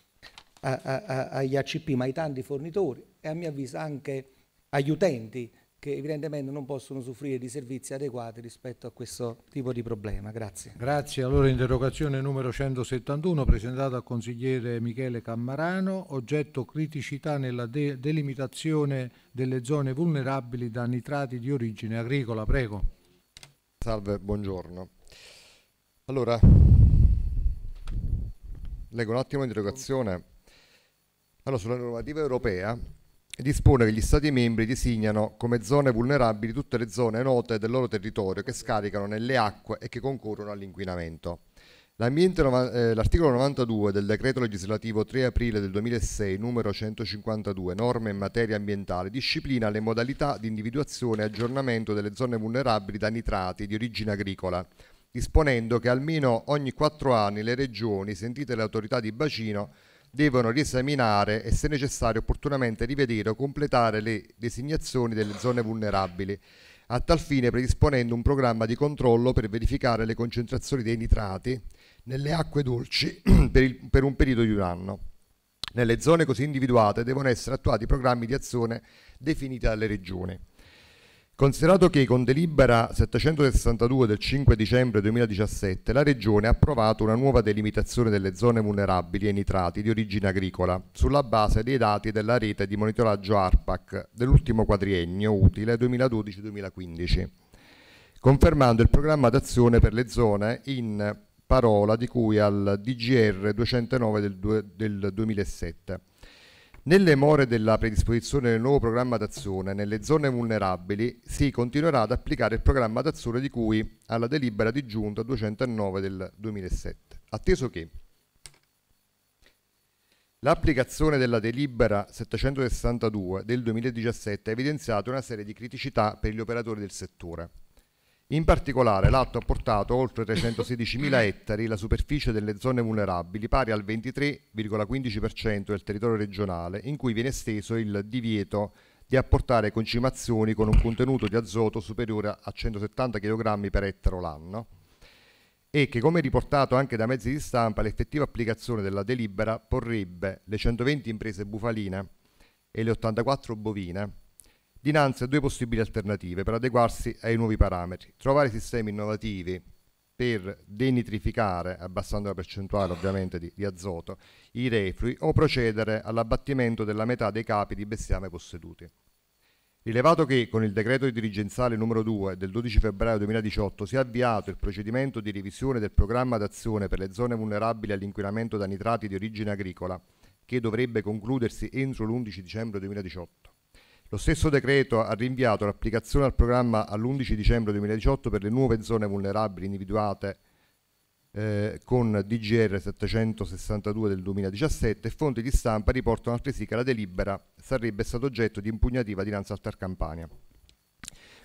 a, a, agli ACP, ma ai tanti fornitori e a mio avviso anche agli utenti che evidentemente non possono soffrire di servizi adeguati rispetto a questo tipo di problema. Grazie. Grazie. Allora interrogazione numero 171 presentata al consigliere Michele Cammarano, oggetto criticità nella de delimitazione delle zone vulnerabili da nitrati di origine agricola. Prego. Salve, buongiorno. Allora, leggo un attimo interrogazione allora, sulla normativa europea dispone che gli Stati membri designano come zone vulnerabili tutte le zone note del loro territorio che scaricano nelle acque e che concorrono all'inquinamento. Eh, l'articolo 92 del decreto legislativo 3 aprile del 2006 numero 152 norme in materia ambientale disciplina le modalità di individuazione e aggiornamento delle zone vulnerabili da nitrati di origine agricola, disponendo che almeno ogni quattro anni le regioni, sentite le autorità di bacino, devono riesaminare e se necessario opportunamente rivedere o completare le designazioni delle zone vulnerabili, a tal fine predisponendo un programma di controllo per verificare le concentrazioni dei nitrati nelle acque dolci (clears throat) per, il, per un periodo di un anno. Nelle zone così individuate devono essere attuati programmi di azione definiti dalle regioni. Considerato che con delibera 762 del 5 dicembre 2017 la Regione ha approvato una nuova delimitazione delle zone vulnerabili ai nitrati di origine agricola sulla base dei dati della rete di monitoraggio ARPAC dell'ultimo quadriennio utile 2012-2015, confermando il programma d'azione per le zone in parola di cui al DGR 209 del, 2007 nelle more della predisposizione del nuovo programma d'azione nelle zone vulnerabili si continuerà ad applicare il programma d'azione di cui alla delibera di giunta 209 del 2007, atteso che L'applicazione della delibera 762 del 2017 ha evidenziato una serie di criticità per gli operatori del settore. In particolare, l'atto ha portato oltre 316.000 ettari la superficie delle zone vulnerabili, pari al 23,15% del territorio regionale, in cui viene esteso il divieto di apportare concimazioni con un contenuto di azoto superiore a 170 kg per ettaro l'anno e che, come riportato anche da mezzi di stampa, l'effettiva applicazione della delibera porrebbe le 120 imprese bufaline e le 84 bovine dinanzi a due possibili alternative per adeguarsi ai nuovi parametri. Trovare sistemi innovativi per denitrificare, abbassando la percentuale ovviamente di, di azoto, i reflui o procedere all'abbattimento della metà dei capi di bestiame posseduti. Rilevato che con il decreto dirigenziale numero 2 del 12 febbraio 2018 si è avviato il procedimento di revisione del programma d'azione per le zone vulnerabili all'inquinamento da nitrati di origine agricola, che dovrebbe concludersi entro l'11 dicembre 2018. Lo stesso decreto ha rinviato l'applicazione al programma all'11 dicembre 2018 per le nuove zone vulnerabili individuate eh, con DGR 762 del 2017 e fonti di stampa riportano altresì che la delibera sarebbe stata oggetto di impugnativa dinanzi al Tar Campania.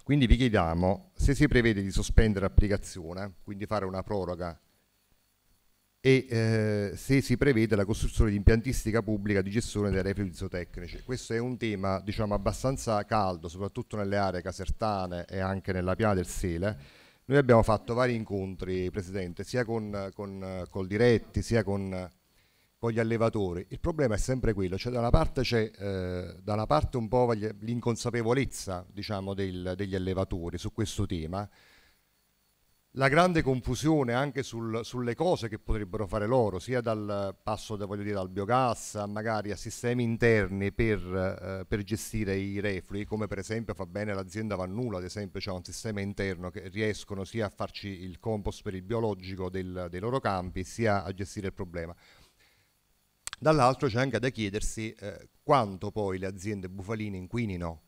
Quindi vi chiediamo se si prevede di sospendere l'applicazione, quindi fare una proroga e eh, se si prevede la costruzione di impiantistica pubblica di gestione dei rifiuti zootecnici. Questo è un tema diciamo, abbastanza caldo, soprattutto nelle aree casertane e anche nella piana del Sele. Noi abbiamo fatto vari incontri, Presidente, sia con, con, con Diretti, sia con, con, gli allevatori. Il problema è sempre quello, cioè da una parte c'è eh, un po' l'inconsapevolezza diciamo, degli allevatori su questo tema, la grande confusione anche sul, sulle cose che potrebbero fare loro, sia dal passo da, dire, dal biogas a magari a sistemi interni per, eh, per, gestire i reflui, come per esempio fa bene l'azienda Vannula, ad esempio c'è un sistema interno che riescono sia a farci il compost per il biologico del, dei loro campi, sia a gestire il problema. Dall'altro c'è anche da chiedersi eh, quanto poi le aziende bufaline inquinino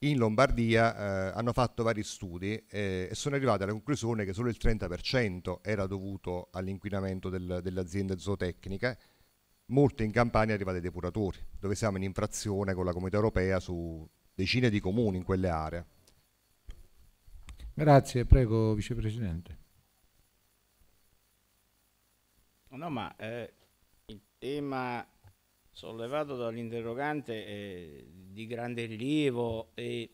in Lombardia eh, hanno fatto vari studi eh, e sono arrivati alla conclusione che solo il 30% era dovuto all'inquinamento del, delle aziende zootecniche, molto in Campania arrivate ai depuratori, dove siamo in infrazione con la comunità europea su decine di comuni in quelle aree. Grazie, prego Vicepresidente. No, ma eh, il tema sollevato dall'interrogante è eh, di grande rilievo e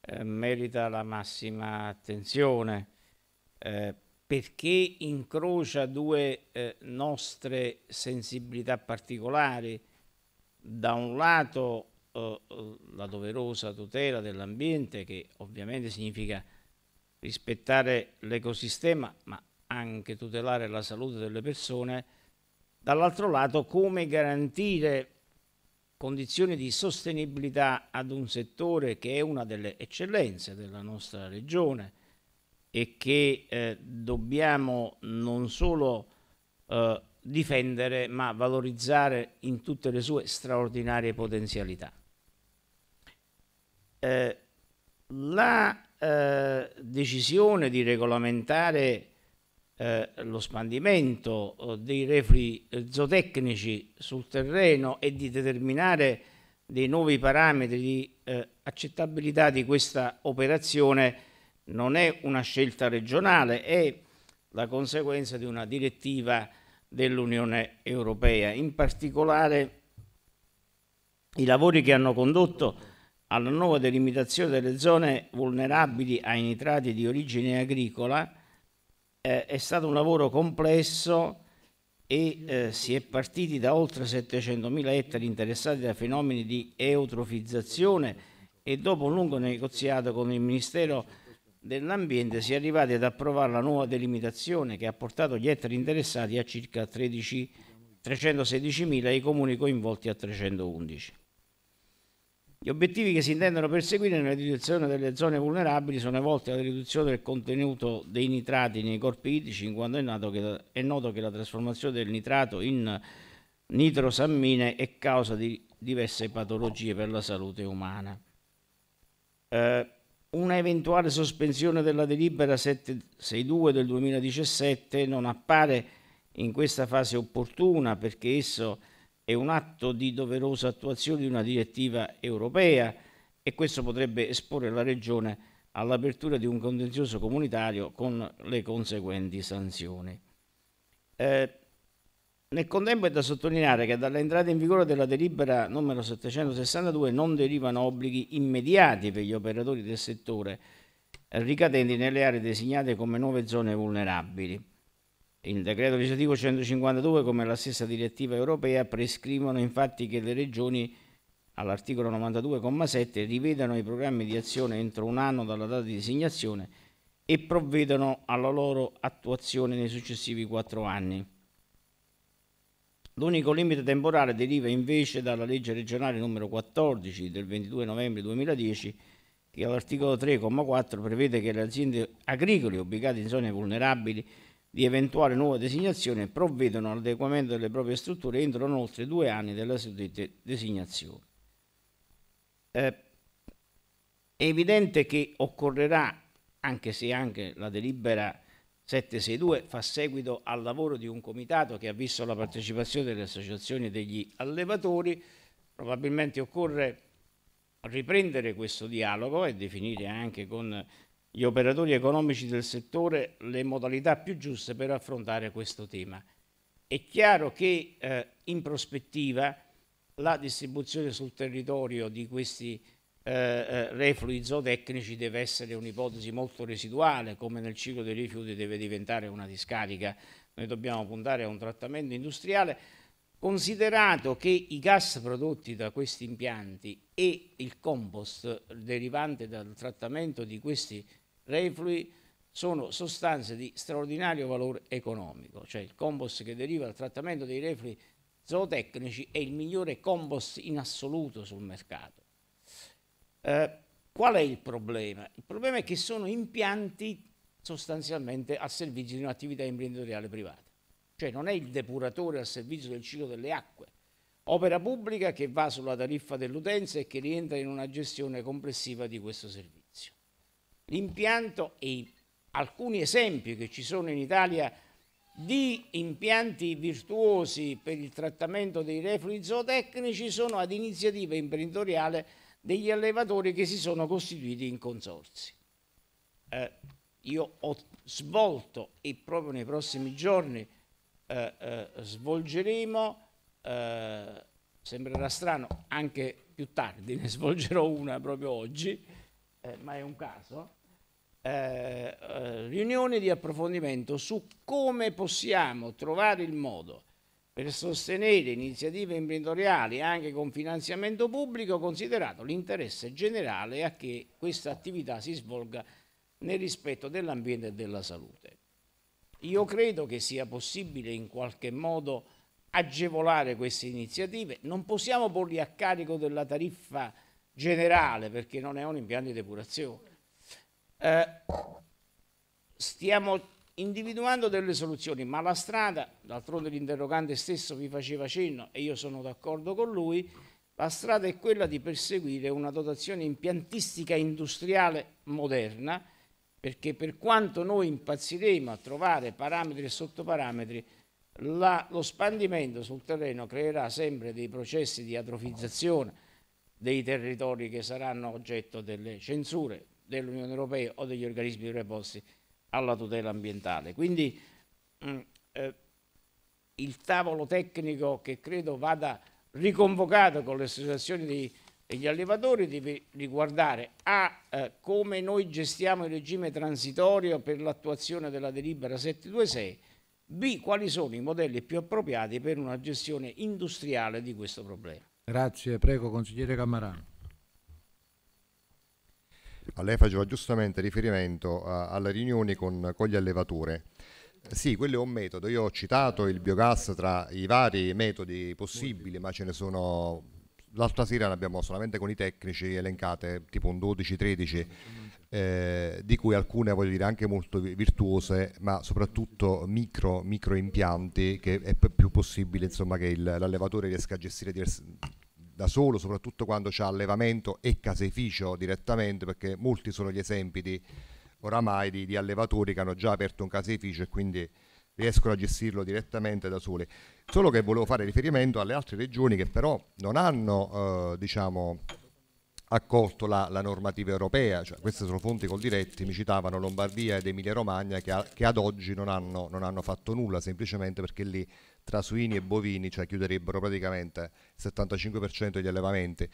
eh, merita la massima attenzione eh, perché incrocia due eh, nostre sensibilità particolari. Da un lato eh, la doverosa tutela dell'ambiente che ovviamente significa rispettare l'ecosistema ma anche tutelare la salute delle persone dall'altro lato come garantire condizioni di sostenibilità ad un settore che è una delle eccellenze della nostra regione e che eh, dobbiamo non solo eh, difendere ma valorizzare in tutte le sue straordinarie potenzialità. Eh, la eh, decisione di regolamentare eh, lo spandimento eh, dei refri zootecnici sul terreno e di determinare dei nuovi parametri di eh, accettabilità di questa operazione non è una scelta regionale, è la conseguenza di una direttiva dell'Unione Europea. In particolare i lavori che hanno condotto alla nuova delimitazione delle zone vulnerabili ai nitrati di origine agricola eh, è stato un lavoro complesso e eh, si è partiti da oltre 700.000 ettari interessati da fenomeni di eutrofizzazione e dopo un lungo negoziato con il Ministero dell'Ambiente si è arrivati ad approvare la nuova delimitazione che ha portato gli ettari interessati a circa 13, 316.000 e i comuni coinvolti a 311. Gli obiettivi che si intendono perseguire nella riduzione delle zone vulnerabili sono volti alla riduzione del contenuto dei nitrati nei corpi idrici, in quanto è noto che la, noto che la trasformazione del nitrato in nitrosammine è causa di diverse patologie per la salute umana. Eh, una eventuale sospensione della delibera 762 del 2017 non appare in questa fase opportuna perché esso è un atto di doverosa attuazione di una direttiva europea e questo potrebbe esporre la Regione all'apertura di un contenzioso comunitario con le conseguenti sanzioni. Eh, nel contempo è da sottolineare che dall'entrata in vigore della delibera numero 762 non derivano obblighi immediati per gli operatori del settore ricadenti nelle aree designate come nuove zone vulnerabili. Il decreto legislativo 152, come la stessa direttiva europea, prescrivono infatti che le regioni all'articolo 92,7 rivedano i programmi di azione entro un anno dalla data di designazione e provvedano alla loro attuazione nei successivi quattro anni. L'unico limite temporale deriva invece dalla legge regionale numero 14 del 22 novembre 2010 che all'articolo 3,4 prevede che le aziende agricole ubicate in zone vulnerabili di eventuale nuova designazione provvedono all'adeguamento delle proprie strutture entro non oltre due anni della suddetta designazione. Eh, è evidente che occorrerà, anche se anche la delibera 762 fa seguito al lavoro di un comitato che ha visto la partecipazione delle associazioni degli allevatori, probabilmente occorre riprendere questo dialogo e definire anche con gli operatori economici del settore le modalità più giuste per affrontare questo tema. È chiaro che eh, in prospettiva la distribuzione sul territorio di questi eh, eh, reflui zootecnici deve essere un'ipotesi molto residuale, come nel ciclo dei rifiuti deve diventare una discarica. Noi dobbiamo puntare a un trattamento industriale, considerato che i gas prodotti da questi impianti e il compost derivante dal trattamento di questi reflui sono sostanze di straordinario valore economico, cioè il compost che deriva dal trattamento dei reflui zootecnici è il migliore compost in assoluto sul mercato. Eh, qual è il problema? Il problema è che sono impianti sostanzialmente a servizio di un'attività imprenditoriale privata, cioè non è il depuratore al servizio del ciclo delle acque, opera pubblica che va sulla tariffa dell'utenza e che rientra in una gestione complessiva di questo servizio. L'impianto e alcuni esempi che ci sono in Italia di impianti virtuosi per il trattamento dei reflui zootecnici sono ad iniziativa imprenditoriale degli allevatori che si sono costituiti in consorzi. Eh, io ho svolto e proprio nei prossimi giorni eh, eh, svolgeremo, eh, sembrerà strano, anche più tardi ne svolgerò una proprio oggi, eh, ma è un caso, eh, eh riunione di approfondimento su come possiamo trovare il modo per sostenere iniziative imprenditoriali anche con finanziamento pubblico, considerato l'interesse generale a che questa attività si svolga nel rispetto dell'ambiente e della salute. Io credo che sia possibile in qualche modo agevolare queste iniziative, non possiamo porli a carico della tariffa generale perché non è un impianto di depurazione eh, stiamo individuando delle soluzioni, ma la strada, d'altronde l'interrogante stesso vi faceva cenno e io sono d'accordo con lui, la strada è quella di perseguire una dotazione impiantistica industriale moderna, perché per quanto noi impazziremo a trovare parametri e sottoparametri, la, lo spandimento sul terreno creerà sempre dei processi di atrofizzazione dei territori che saranno oggetto delle censure dell'Unione Europea o degli organismi preposti alla tutela ambientale. Quindi mh, mm, eh, il tavolo tecnico che credo vada riconvocato con le associazioni di, degli allevatori deve riguardare a eh, come noi gestiamo il regime transitorio per l'attuazione della delibera 726, b quali sono i modelli più appropriati per una gestione industriale di questo problema. Grazie, prego consigliere Cammarano lei faceva giustamente riferimento a, alle riunioni con, con gli allevatori. Sì, quello è un metodo. Io ho citato il biogas tra i vari metodi possibili, ma ce ne sono. L'altra sera ne abbiamo solamente con i tecnici elencate, tipo un 12-13, eh, di cui alcune voglio dire anche molto virtuose, ma soprattutto micro, micro impianti che è più possibile insomma, che l'allevatore riesca a gestire diversi, da solo, soprattutto quando c'è allevamento e caseificio direttamente, perché molti sono gli esempi di, oramai di, di allevatori che hanno già aperto un caseificio e quindi riescono a gestirlo direttamente da soli. Solo che volevo fare riferimento alle altre regioni che però non hanno eh, diciamo, accolto la, la, normativa europea, cioè, queste sono fonti col diretti, mi citavano Lombardia ed Emilia Romagna che, a, che ad oggi non hanno, non hanno fatto nulla semplicemente perché lì tra suini e bovini, cioè chiuderebbero praticamente il 75% degli allevamenti.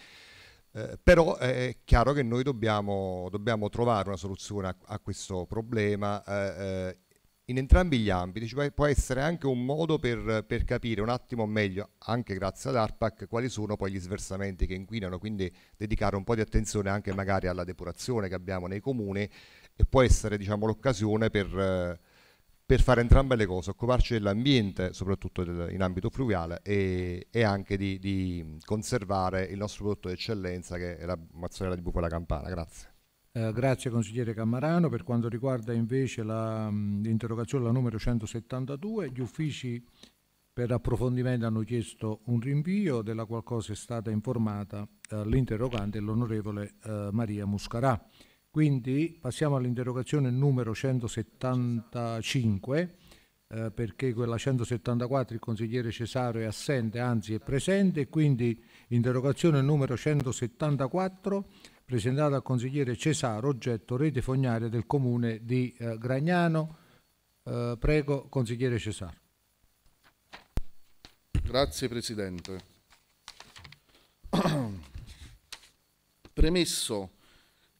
Eh, però eh, è chiaro che noi dobbiamo, dobbiamo trovare una soluzione a, a questo problema eh, eh in entrambi gli ambiti, cioè, può essere anche un modo per, per, capire un attimo meglio, anche grazie ad ARPAC, quali sono poi gli sversamenti che inquinano, quindi dedicare un po' di attenzione anche magari alla depurazione che abbiamo nei comuni e può essere diciamo, l'occasione per... Eh, per fare entrambe le cose, occuparci dell'ambiente, soprattutto del, in ambito fluviale, e, e anche di, di, conservare il nostro prodotto d'eccellenza che è la mozzarella di buco campana. Grazie. Eh, grazie consigliere Cammarano. Per quanto riguarda invece la, l'interrogazione la numero 172, gli uffici per approfondimento hanno chiesto un rinvio, della qualcosa è stata informata eh, l'interrogante, l'onorevole eh, Maria Muscarà. Quindi passiamo all'interrogazione numero 175 eh, perché quella 174 il consigliere Cesaro è assente, anzi è presente, quindi interrogazione numero 174 presentata al consigliere Cesaro, oggetto rete fognaria del comune di eh, Gragnano. Eh, prego, consigliere Cesaro. Grazie Presidente. (clears throat) Premesso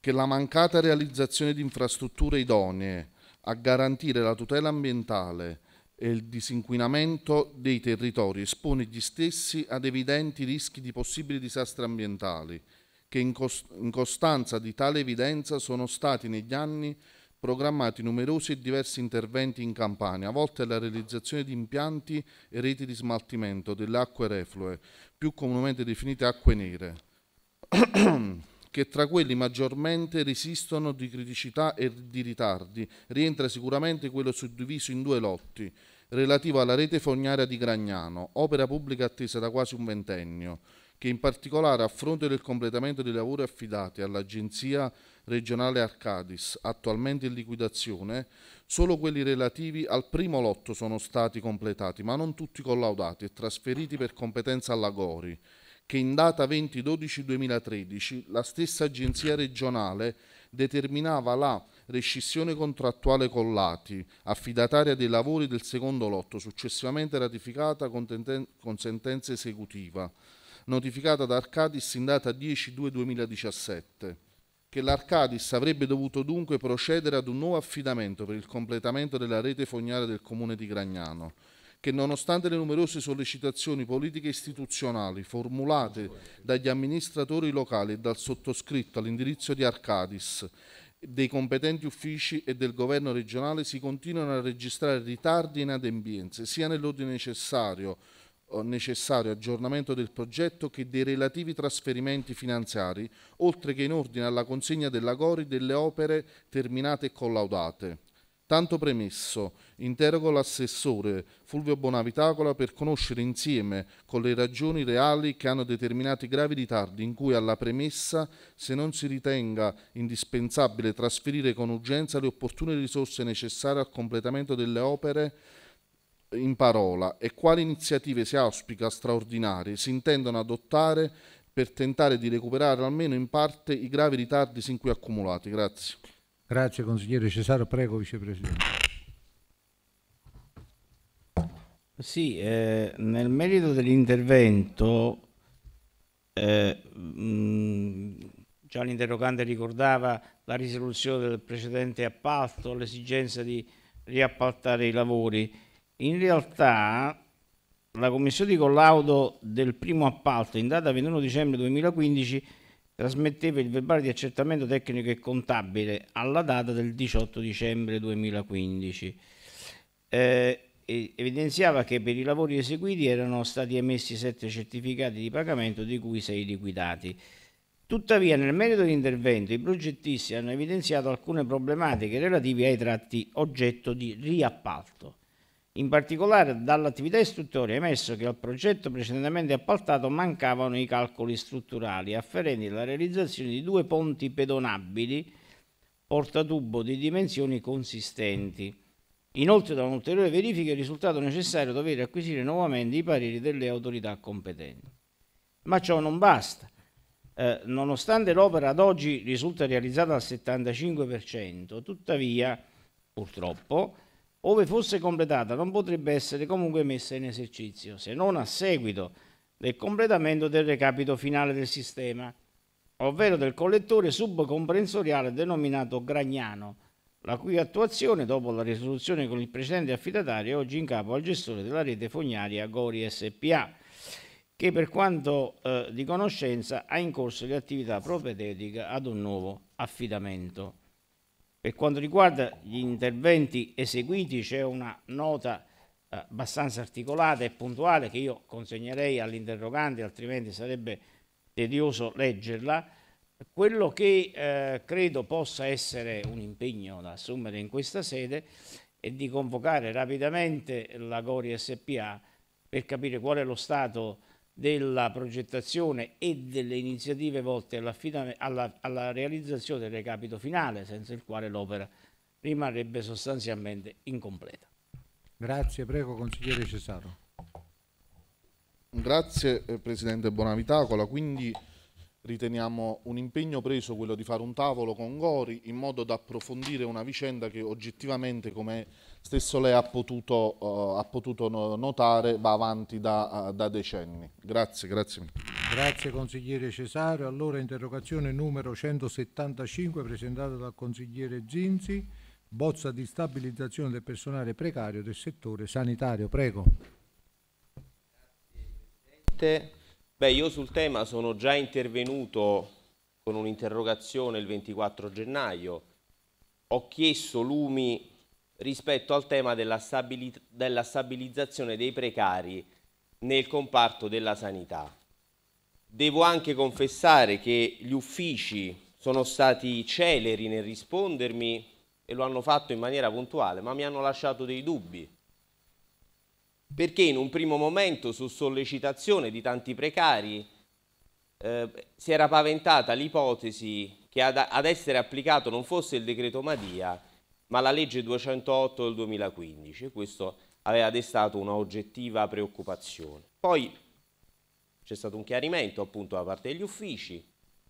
che la mancata realizzazione di infrastrutture idonee a garantire la tutela ambientale e il disinquinamento dei territori espone gli stessi ad evidenti rischi di possibili disastri ambientali, che in, cost in costanza di tale evidenza sono stati negli anni programmati numerosi e diversi interventi in Campania, volte alla realizzazione di impianti e reti di smaltimento delle acque reflue, più comunemente definite acque nere che tra quelli maggiormente resistono di criticità e di ritardi rientra sicuramente quello suddiviso in due lotti, relativo alla rete fognaria di Gragnano, opera pubblica attesa da quasi un ventennio, che in particolare a fronte del completamento dei lavori affidati all'Agenzia regionale Arcadis, attualmente in liquidazione, solo quelli relativi al primo lotto sono stati completati, ma non tutti collaudati e trasferiti per competenza alla Gori che in data 20-12-2013 la stessa agenzia regionale determinava la rescissione contrattuale con l'ATI, affidataria dei lavori del secondo lotto, successivamente ratificata con, con sentenza esecutiva, notificata da Arcadis in data 10-2-2017 che l'Arcadis avrebbe dovuto dunque procedere ad un nuovo affidamento per il completamento della rete fognaria del comune di Gragnano, che nonostante le numerose sollecitazioni politiche istituzionali formulate dagli amministratori locali e dal sottoscritto all'indirizzo di Arcadis, dei competenti uffici e del governo regionale si continuano a registrare ritardi e inadempienze sia nell'ordine necessario eh, necessario aggiornamento del progetto che dei relativi trasferimenti finanziari, oltre che in ordine alla consegna della Gori delle opere terminate e collaudate. Tanto premesso, interrogo l'assessore Fulvio Bonavitacola per conoscere insieme con le ragioni reali che hanno determinato i gravi ritardi in cui alla premessa se non si ritenga indispensabile trasferire con urgenza le opportune risorse necessarie al completamento delle opere in parola e quali iniziative si auspica straordinarie si intendono adottare per tentare di recuperare almeno in parte i gravi ritardi sin qui accumulati. Grazie. Grazie consigliere Cesaro, prego vicepresidente. Sì, eh, nel merito dell'intervento, eh, già l'interrogante ricordava la risoluzione del precedente appalto, l'esigenza di riappaltare i lavori. In realtà la commissione di collaudo del primo appalto in data 21 dicembre 2015 trasmetteva il verbale di accertamento tecnico e contabile alla data del 18 dicembre 2015. Eh, evidenziava che per i lavori eseguiti erano stati emessi sette certificati di pagamento, di cui sei liquidati. Tuttavia, nel merito dell'intervento, i progettisti hanno evidenziato alcune problematiche relative ai tratti oggetto di riappalto. In particolare dall'attività istruttoria è emesso che al progetto precedentemente appaltato mancavano i calcoli strutturali afferenti alla realizzazione di due ponti pedonabili portatubo di dimensioni consistenti. Inoltre da un'ulteriore verifica è risultato necessario dover acquisire nuovamente i pareri delle autorità competenti. Ma ciò non basta. Eh, nonostante l'opera ad oggi risulta realizzata al 75%, tuttavia, purtroppo, ove fosse completata, non potrebbe essere comunque messa in esercizio, se non a seguito del completamento del recapito finale del sistema, ovvero del collettore subcomprensoriale denominato Gragnano, la cui attuazione, dopo la risoluzione con il precedente affidatario, è oggi in capo al gestore della rete fognaria Gori SPA, che per quanto eh, di conoscenza ha in corso le attività propedeutiche ad un nuovo affidamento. Per quanto riguarda gli interventi eseguiti c'è una nota eh, abbastanza articolata e puntuale che io consegnerei all'interrogante, altrimenti sarebbe tedioso leggerla. Quello che eh, credo possa essere un impegno da assumere in questa sede è di convocare rapidamente la Gori SPA per capire qual è lo stato della progettazione e delle iniziative volte alla, alla, alla realizzazione del recapito finale, senza il quale l'opera rimarrebbe sostanzialmente incompleta. Grazie, prego consigliere Cesaro. Grazie eh, Presidente Bonavitacola, quindi Riteniamo un impegno preso quello di fare un tavolo con Gori in modo da approfondire una vicenda che oggettivamente, come stesso lei ha potuto, uh, ha potuto notare, va avanti da, uh, da decenni. Grazie, grazie. Grazie consigliere Cesare. Allora interrogazione numero 175 presentata dal consigliere Zinzi, bozza di stabilizzazione del personale precario del settore sanitario. Prego. Grazie, Beh, io sul tema sono già intervenuto con un'interrogazione il 24 gennaio. Ho chiesto lumi rispetto al tema della, della stabilizzazione dei precari nel comparto della sanità. Devo anche confessare che gli uffici sono stati celeri nel rispondermi e lo hanno fatto in maniera puntuale, ma mi hanno lasciato dei dubbi perché in un primo momento su sollecitazione di tanti precari eh, si era paventata l'ipotesi che ad, ad, essere applicato non fosse il decreto Madia ma la legge 208 del 2015 e questo aveva destato una oggettiva preoccupazione. Poi c'è stato un chiarimento appunto da parte degli uffici,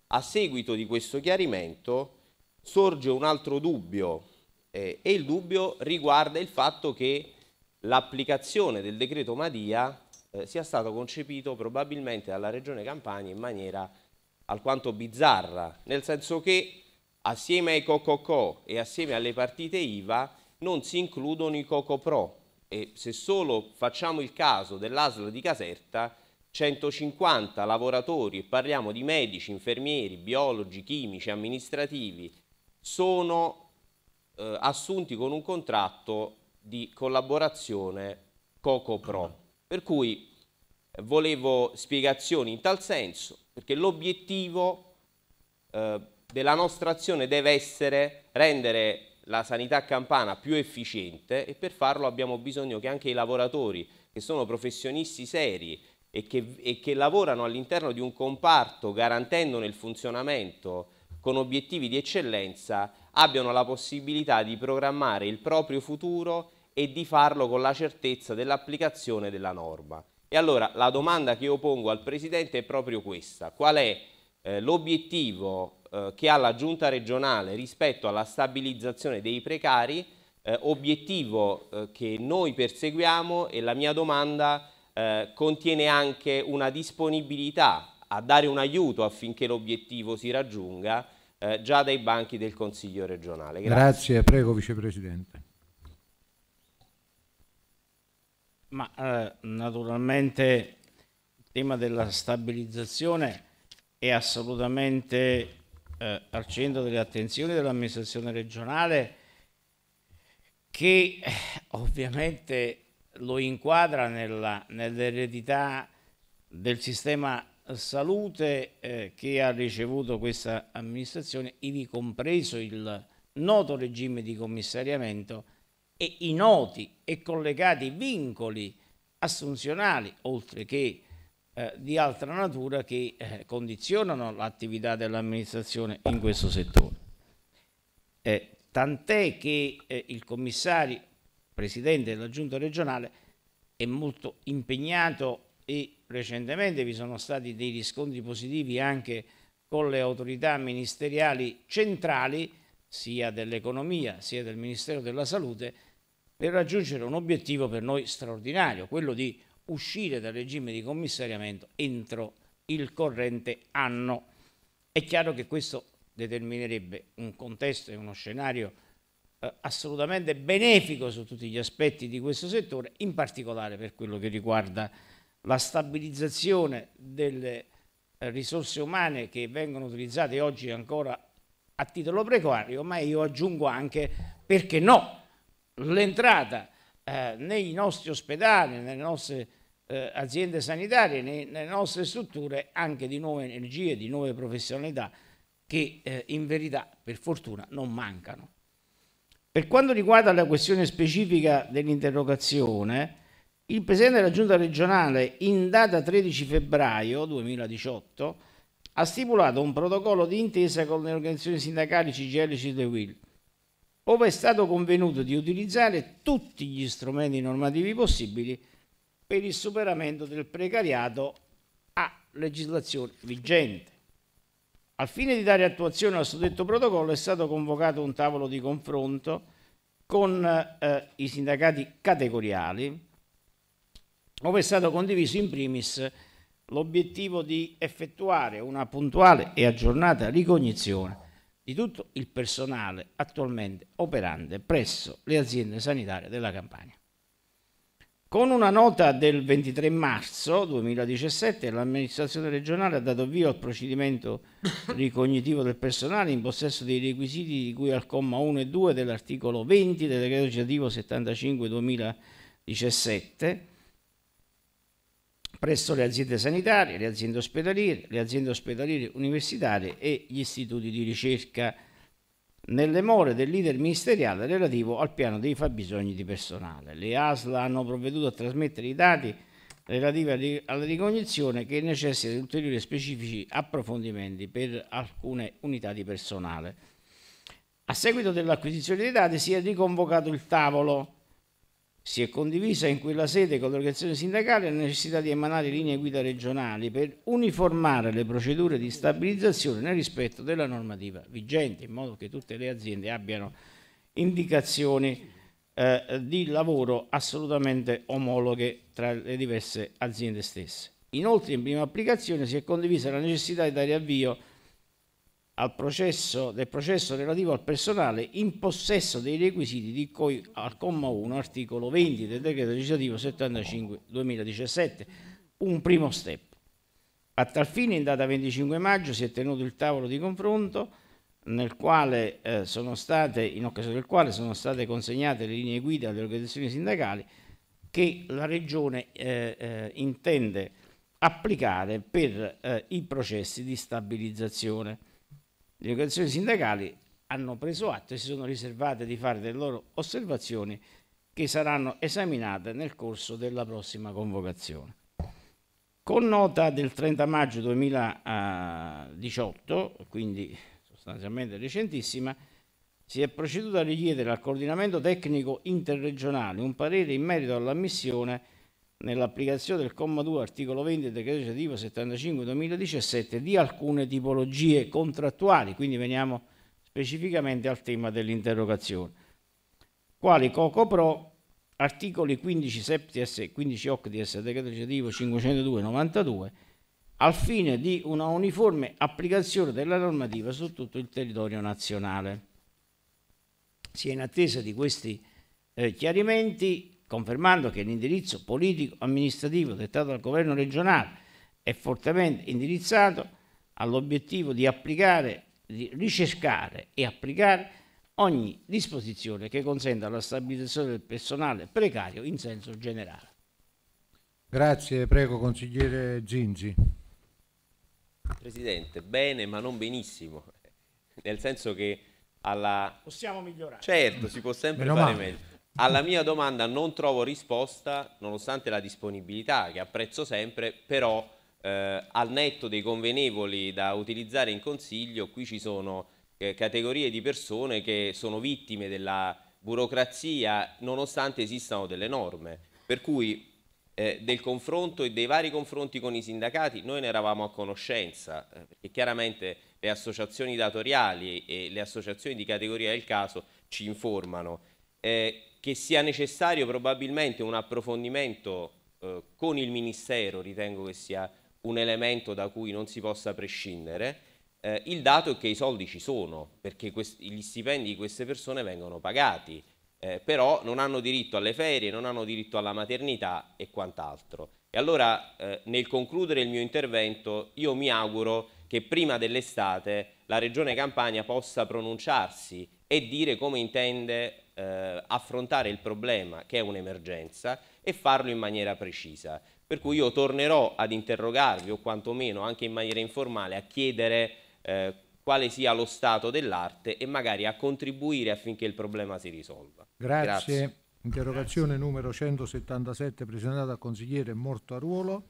a seguito di questo chiarimento sorge un altro dubbio eh, e il dubbio riguarda il fatto che l'applicazione del decreto Madia eh, sia stato concepito probabilmente dalla Regione Campania in maniera alquanto bizzarra, nel senso che assieme ai Cococò e assieme alle partite IVA non si includono i COCOPRO e se solo facciamo il caso dell'ASL di Caserta 150 lavoratori, parliamo di medici, infermieri, biologi, chimici, amministrativi, sono eh, assunti con un contratto di collaborazione Coco Pro. Per cui volevo spiegazioni in tal senso, perché l'obiettivo eh, della nostra azione deve essere rendere la sanità campana più efficiente e per farlo abbiamo bisogno che anche i lavoratori, che sono professionisti seri e che, e che lavorano all'interno di un comparto garantendone il funzionamento con obiettivi di eccellenza, abbiano la possibilità di programmare il proprio futuro e di farlo con la certezza dell'applicazione della norma. E allora la domanda che io pongo al Presidente è proprio questa, qual è eh, l'obiettivo eh, che ha la Giunta regionale rispetto alla stabilizzazione dei precari, eh, obiettivo eh, che noi perseguiamo e la mia domanda eh, contiene anche una disponibilità a dare un aiuto affinché l'obiettivo si raggiunga eh, già dai banchi del Consiglio regionale. Grazie, Grazie prego Vicepresidente. Ma eh, naturalmente il tema della stabilizzazione è assolutamente eh, al centro delle attenzioni dell'amministrazione regionale che eh, ovviamente lo inquadra nell'eredità del sistema salute eh, che ha ricevuto questa amministrazione, ivi compreso il noto regime di commissariamento e i noti e collegati vincoli assunzionali, oltre che eh, di altra natura, che eh, condizionano l'attività dell'amministrazione in questo settore. Eh, tant'è che eh, il commissario presidente della giunta regionale è molto impegnato e recentemente vi sono stati dei riscontri positivi anche con le autorità ministeriali centrali, sia dell'economia sia del Ministero della Salute, per raggiungere un obiettivo per noi straordinario, quello di uscire dal regime di commissariamento entro il corrente anno. È chiaro che questo determinerebbe un contesto e uno scenario eh, assolutamente benefico su tutti gli aspetti di questo settore, in particolare per quello che riguarda la stabilizzazione delle eh, risorse umane che vengono utilizzate oggi ancora a titolo precario, ma io aggiungo anche perché no, l'entrata eh, nei nostri ospedali, nelle nostre eh, aziende sanitarie, nei, nelle nostre strutture anche di nuove energie, di nuove professionalità che eh, in verità per fortuna non mancano. Per quanto riguarda la questione specifica dell'interrogazione, il Presidente della Giunta regionale in data 13 febbraio 2018 ha stipulato un protocollo di intesa con le organizzazioni sindacali CGL e CIDEWIL ove è stato convenuto di utilizzare tutti gli strumenti normativi possibili per il superamento del precariato a legislazione vigente. Al fine di dare attuazione al suddetto protocollo è stato convocato un tavolo di confronto con eh, i sindacati categoriali, dove è stato condiviso in primis l'obiettivo di effettuare una puntuale e aggiornata ricognizione di tutto il personale attualmente operante presso le aziende sanitarie della Campania. Con una nota del 23 marzo 2017 l'amministrazione regionale ha dato avvio al procedimento ricognitivo del personale in possesso dei requisiti di cui al comma 1 e 2 dell'articolo 20 del decreto legislativo 75 2017 presso le aziende sanitarie, le aziende ospedaliere, le aziende ospedaliere universitarie e gli istituti di ricerca, nelle more del leader ministeriale relativo al piano dei fabbisogni di personale. Le ASL hanno provveduto a trasmettere i dati relativi alla ricognizione che necessita di ulteriori specifici approfondimenti per alcune unità di personale. A seguito dell'acquisizione dei dati si è riconvocato il tavolo si è condivisa in quella sede con l'organizzazione sindacale la necessità di emanare linee guida regionali per uniformare le procedure di stabilizzazione nel rispetto della normativa vigente, in modo che tutte le aziende abbiano indicazioni eh, di lavoro assolutamente omologhe tra le diverse aziende stesse. Inoltre in prima applicazione si è condivisa la necessità di dare avvio processo, del processo relativo al personale in possesso dei requisiti di cui al comma 1 articolo 20 del decreto legislativo 75-2017, un primo step. A tal fine in data 25 maggio si è tenuto il tavolo di confronto quale, eh, state, in occasione del quale sono state consegnate le linee guida alle organizzazioni sindacali che la Regione eh, eh, intende applicare per eh, i processi di stabilizzazione. Le organizzazioni sindacali hanno preso atto e si sono riservate di fare delle loro osservazioni che saranno esaminate nel corso della prossima convocazione. Con nota del 30 maggio 2018, quindi sostanzialmente recentissima, si è proceduto a richiedere al coordinamento tecnico interregionale un parere in merito all'ammissione nell'applicazione del comma 2 articolo 20 del decreto legislativo 75 2017 di alcune tipologie contrattuali, quindi veniamo specificamente al tema dell'interrogazione, quali CocoPro, articoli 15 septies e 15 octies del decreto legislativo 502 92 al fine di una uniforme applicazione della normativa su tutto il territorio nazionale. Si è in attesa di questi eh, chiarimenti confermando che l'indirizzo politico-amministrativo dettato dal governo regionale è fortemente indirizzato all'obiettivo di applicare, di ricercare e applicare ogni disposizione che consenta la stabilizzazione del personale precario in senso generale. Grazie, prego consigliere Zinzi. Presidente, bene ma non benissimo, nel senso che alla... Possiamo migliorare. Certo, si può sempre Meno fare male. meglio alla mia domanda non trovo risposta, nonostante la disponibilità, che apprezzo sempre, però eh, al netto dei convenevoli da utilizzare in consiglio, qui ci sono eh, categorie di persone che sono vittime della burocrazia nonostante esistano delle norme. Per cui eh, del confronto e dei vari confronti con i sindacati noi ne eravamo a conoscenza, eh, perché chiaramente le associazioni datoriali e le associazioni di categoria del caso ci informano. Eh, che sia necessario probabilmente un approfondimento eh, con il Ministero, ritengo che sia un elemento da cui non si possa prescindere, eh, il dato è che i soldi ci sono, perché gli stipendi di queste persone vengono pagati, eh, però non hanno diritto alle ferie, non hanno diritto alla maternità e quant'altro. E allora eh, nel concludere il mio intervento io mi auguro che prima dell'estate la Regione Campania possa pronunciarsi e dire come intende eh, affrontare il problema che è un'emergenza e farlo in maniera precisa. Per cui io tornerò ad interrogarvi o quantomeno anche in maniera informale a chiedere eh, quale sia lo stato dell'arte e magari a contribuire affinché il problema si risolva. Grazie. Grazie. Interrogazione Grazie. numero 177 presentata al consigliere Morto Aruolo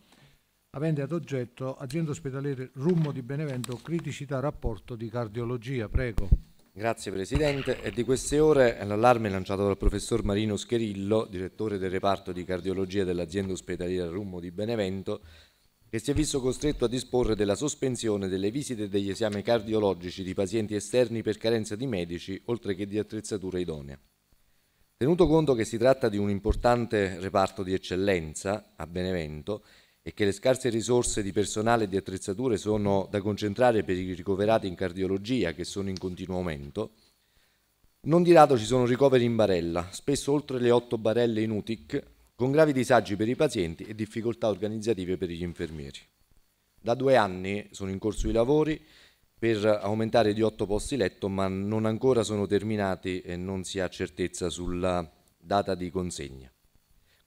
avente ad oggetto azienda ospedaliere Rummo di Benevento criticità rapporto di cardiologia. Prego. Grazie Presidente. È di queste ore eh, l'allarme lanciato dal professor Marino Scherillo, direttore del reparto di cardiologia dell'azienda ospedaliera Rummo di Benevento, che si è visto costretto a disporre della sospensione delle visite e degli esami cardiologici di pazienti esterni per carenza di medici, oltre che di attrezzatura idonea. Tenuto conto che si tratta di un importante reparto di eccellenza a Benevento, e che le scarse risorse di personale e di attrezzature sono da concentrare per i ricoverati in cardiologia, che sono in continuo aumento, non di rado ci sono ricoveri in barella, spesso oltre le otto barelle in UTIC, con gravi disagi per i pazienti e difficoltà organizzative per gli infermieri. Da due anni sono in corso i lavori per aumentare di otto posti letto, ma non ancora sono terminati e non si ha certezza sulla data di consegna.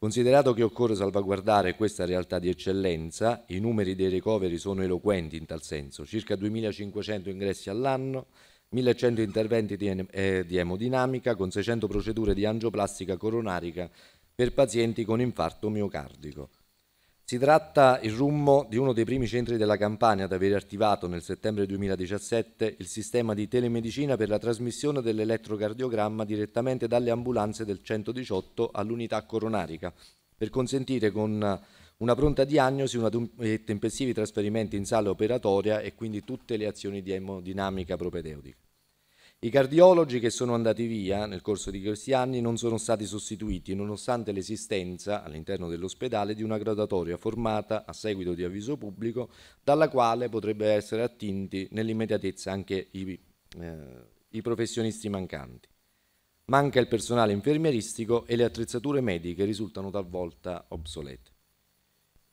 Considerato che occorre salvaguardare questa realtà di eccellenza, i numeri dei ricoveri sono eloquenti in tal senso, circa 2.500 ingressi all'anno, 1.100 interventi eh, di emodinamica con 600 procedure di angioplastica coronarica per pazienti con infarto miocardico. Si tratta il rummo di uno dei primi centri della Campania ad aver attivato nel settembre 2017 il sistema di telemedicina per la trasmissione dell'elettrocardiogramma direttamente dalle ambulanze del 118 all'unità coronarica per consentire con una pronta diagnosi e tempestivi trasferimenti in sala operatoria e quindi tutte le azioni di emodinamica propedeutica. I cardiologi che sono andati via nel corso di questi anni non sono stati sostituiti nonostante l'esistenza all'interno dell'ospedale di una graduatoria formata a seguito di avviso pubblico dalla quale potrebbero essere attinti nell'immediatezza anche i, eh, i professionisti mancanti. Manca il personale infermieristico e le attrezzature mediche risultano talvolta obsolete.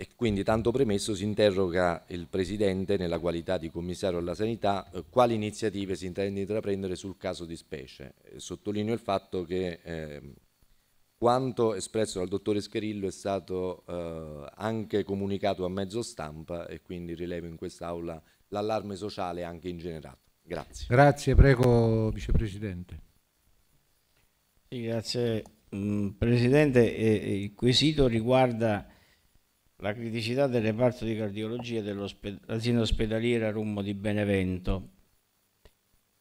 E quindi, tanto premesso, si interroga il Presidente, nella qualità di commissario alla sanità, eh, quali iniziative si intende intraprendere sul caso di specie. Eh, sottolineo il fatto che eh, quanto espresso dal dottore Scherillo è stato eh, anche comunicato a mezzo stampa e quindi rilevo in quest'Aula l'allarme sociale anche in ingenerato. Grazie. Grazie, prego Vicepresidente. Sì, grazie mm, Presidente. il quesito riguarda la criticità del reparto di cardiologia dell'asilo ospedaliera Rummo di Benevento.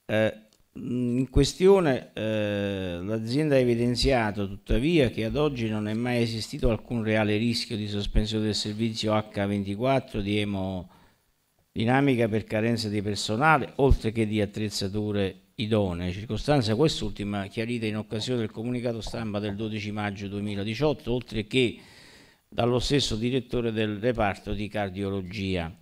Eh, in questione eh, l'azienda ha evidenziato tuttavia che ad oggi non è mai esistito alcun reale rischio di sospensione del servizio H24 di emodinamica per carenza di personale, oltre che di attrezzature idonee, circostanza quest'ultima chiarita in occasione del comunicato stampa del 12 maggio 2018, oltre che dallo stesso direttore del reparto di cardiologia.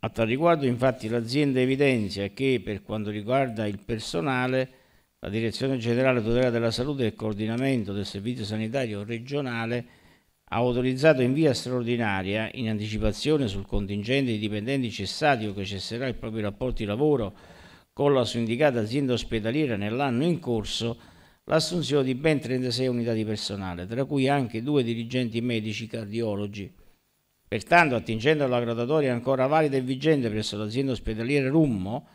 A tal riguardo infatti l'azienda evidenzia che per quanto riguarda il personale la Direzione Generale Tutela della Salute e il Coordinamento del Servizio Sanitario Regionale ha autorizzato in via straordinaria, in anticipazione sul contingente di dipendenti cessati o che cesserà il proprio rapporto di lavoro con la suindicata azienda ospedaliera nell'anno in corso, l'assunzione di ben 36 unità di personale, tra cui anche due dirigenti medici cardiologi. Pertanto, attingendo alla gradatoria ancora valida e vigente presso l'azienda ospedaliera Rummo,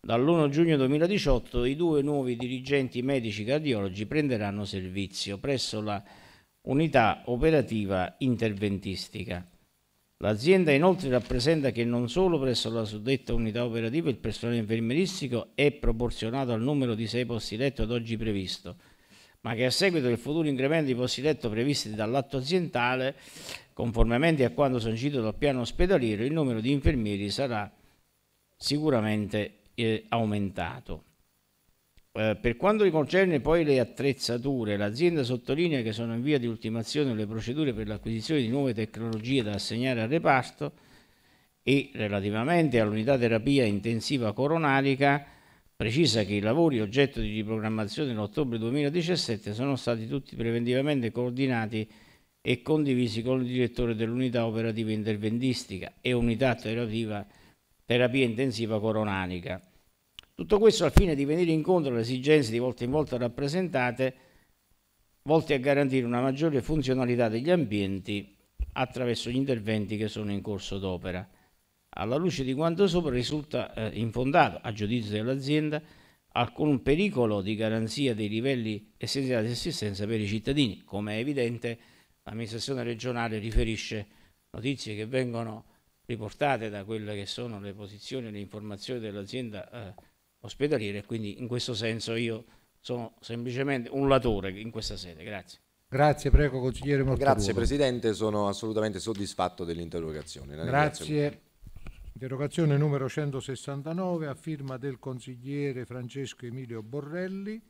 dall'1 giugno 2018 i due nuovi dirigenti medici cardiologi prenderanno servizio presso la unità operativa interventistica. L'azienda inoltre rappresenta che non solo presso la suddetta unità operativa il personale infermieristico è proporzionato al numero di sei posti letto ad oggi previsto, ma che a seguito del futuro incremento di posti letto previsti dall'atto aziendale, conformemente a quanto sancito dal piano ospedaliero, il numero di infermieri sarà sicuramente eh, aumentato. Eh, per quanto concerne poi le attrezzature, l'azienda sottolinea che sono in via di ultimazione le procedure per l'acquisizione di nuove tecnologie da assegnare al reparto e relativamente all'unità terapia intensiva coronarica precisa che i lavori oggetto di riprogrammazione nell'ottobre 2017 sono stati tutti preventivamente coordinati e condivisi con il direttore dell'unità operativa interventistica e unità terapia, intensiva coronarica. Tutto questo al fine di venire incontro alle esigenze di volta in volta rappresentate, volte a garantire una maggiore funzionalità degli ambienti attraverso gli interventi che sono in corso d'opera. Alla luce di quanto sopra risulta eh, infondato, a giudizio dell'azienda, alcun pericolo di garanzia dei livelli essenziali di assistenza per i cittadini. Come è evidente, l'amministrazione regionale riferisce notizie che vengono riportate da quelle che sono le posizioni e le informazioni dell'azienda eh, ospedaliere e quindi in questo senso io sono semplicemente un latore in questa sede. Grazie. Grazie, prego consigliere Mortaruolo. Grazie Presidente, sono assolutamente soddisfatto dell'interrogazione. Grazie. Interrogazione numero 169 a firma del consigliere Francesco Emilio Borrelli,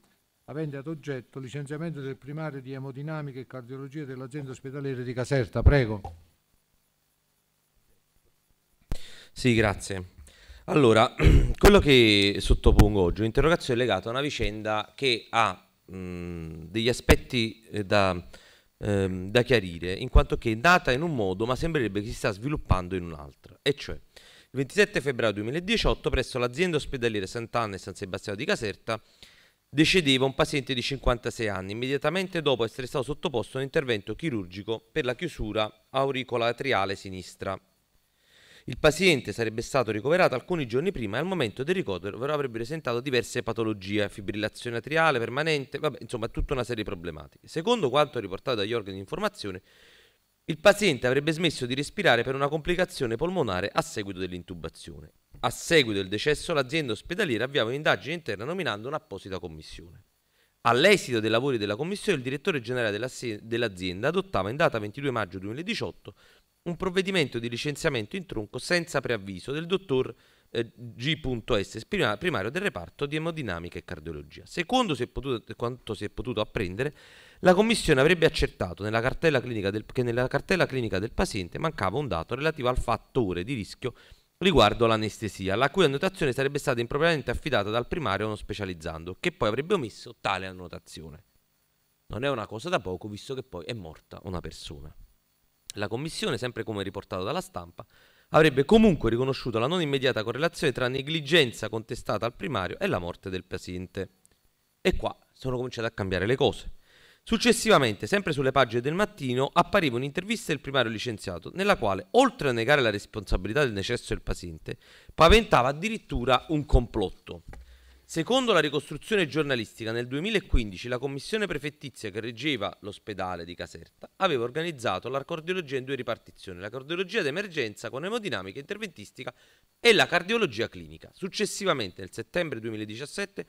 avente ad oggetto licenziamento del primario di emodinamica e cardiologia dell'azienda ospedaliera di Caserta. Prego. Sì, grazie. Allora, (clears throat) quello che sottopongo oggi è un'interrogazione legata a una vicenda che ha mh, mm, degli aspetti eh, da, ehm, da, chiarire, in quanto che è nata in un modo ma sembrerebbe che si sta sviluppando in un altro, e cioè il 27 febbraio 2018 presso l'azienda ospedaliera Sant'Anna e San Sebastiano di Caserta decedeva un paziente di 56 anni immediatamente dopo essere stato sottoposto a un intervento chirurgico per la chiusura auricolatriale sinistra il paziente sarebbe stato ricoverato alcuni giorni prima e al momento del ricovero avrebbe presentato diverse patologie, fibrillazione atriale permanente, vabbè, insomma tutta una serie di problematiche. Secondo quanto riportato dagli organi di informazione, il paziente avrebbe smesso di respirare per una complicazione polmonare a seguito dell'intubazione. A seguito del decesso l'azienda ospedaliera avviava un'indagine interna nominando un'apposita commissione. All'esito dei lavori della commissione, il direttore generale dell'azienda adottava in data 22 maggio 2018 un provvedimento di licenziamento in tronco senza preavviso del dottor eh, G.S. primario del reparto di emodinamica e cardiologia. Secondo si potuto, quanto si è potuto apprendere, la commissione avrebbe accertato nella del, che nella cartella clinica del paziente mancava un dato relativo al fattore di rischio riguardo all'anestesia, la cui annotazione sarebbe stata impropriamente affidata dal primario a uno specializzando, che poi avrebbe omesso tale annotazione. Non è una cosa da poco, visto che poi è morta una persona. La Commissione, sempre come riportato dalla stampa, avrebbe comunque riconosciuto la non immediata correlazione tra negligenza contestata al primario e la morte del paziente. E qua sono cominciate a cambiare le cose. Successivamente, sempre sulle pagine del mattino, appariva un'intervista del primario licenziato, nella quale, oltre a negare la responsabilità del decesso del paziente, paventava addirittura un complotto. Secondo la ricostruzione giornalistica, nel 2015 la commissione prefettizia che reggeva l'ospedale di Caserta aveva organizzato la cardiologia in due ripartizioni, la cardiologia d'emergenza con emodinamica interventistica e la cardiologia clinica. Successivamente, nel settembre 2017,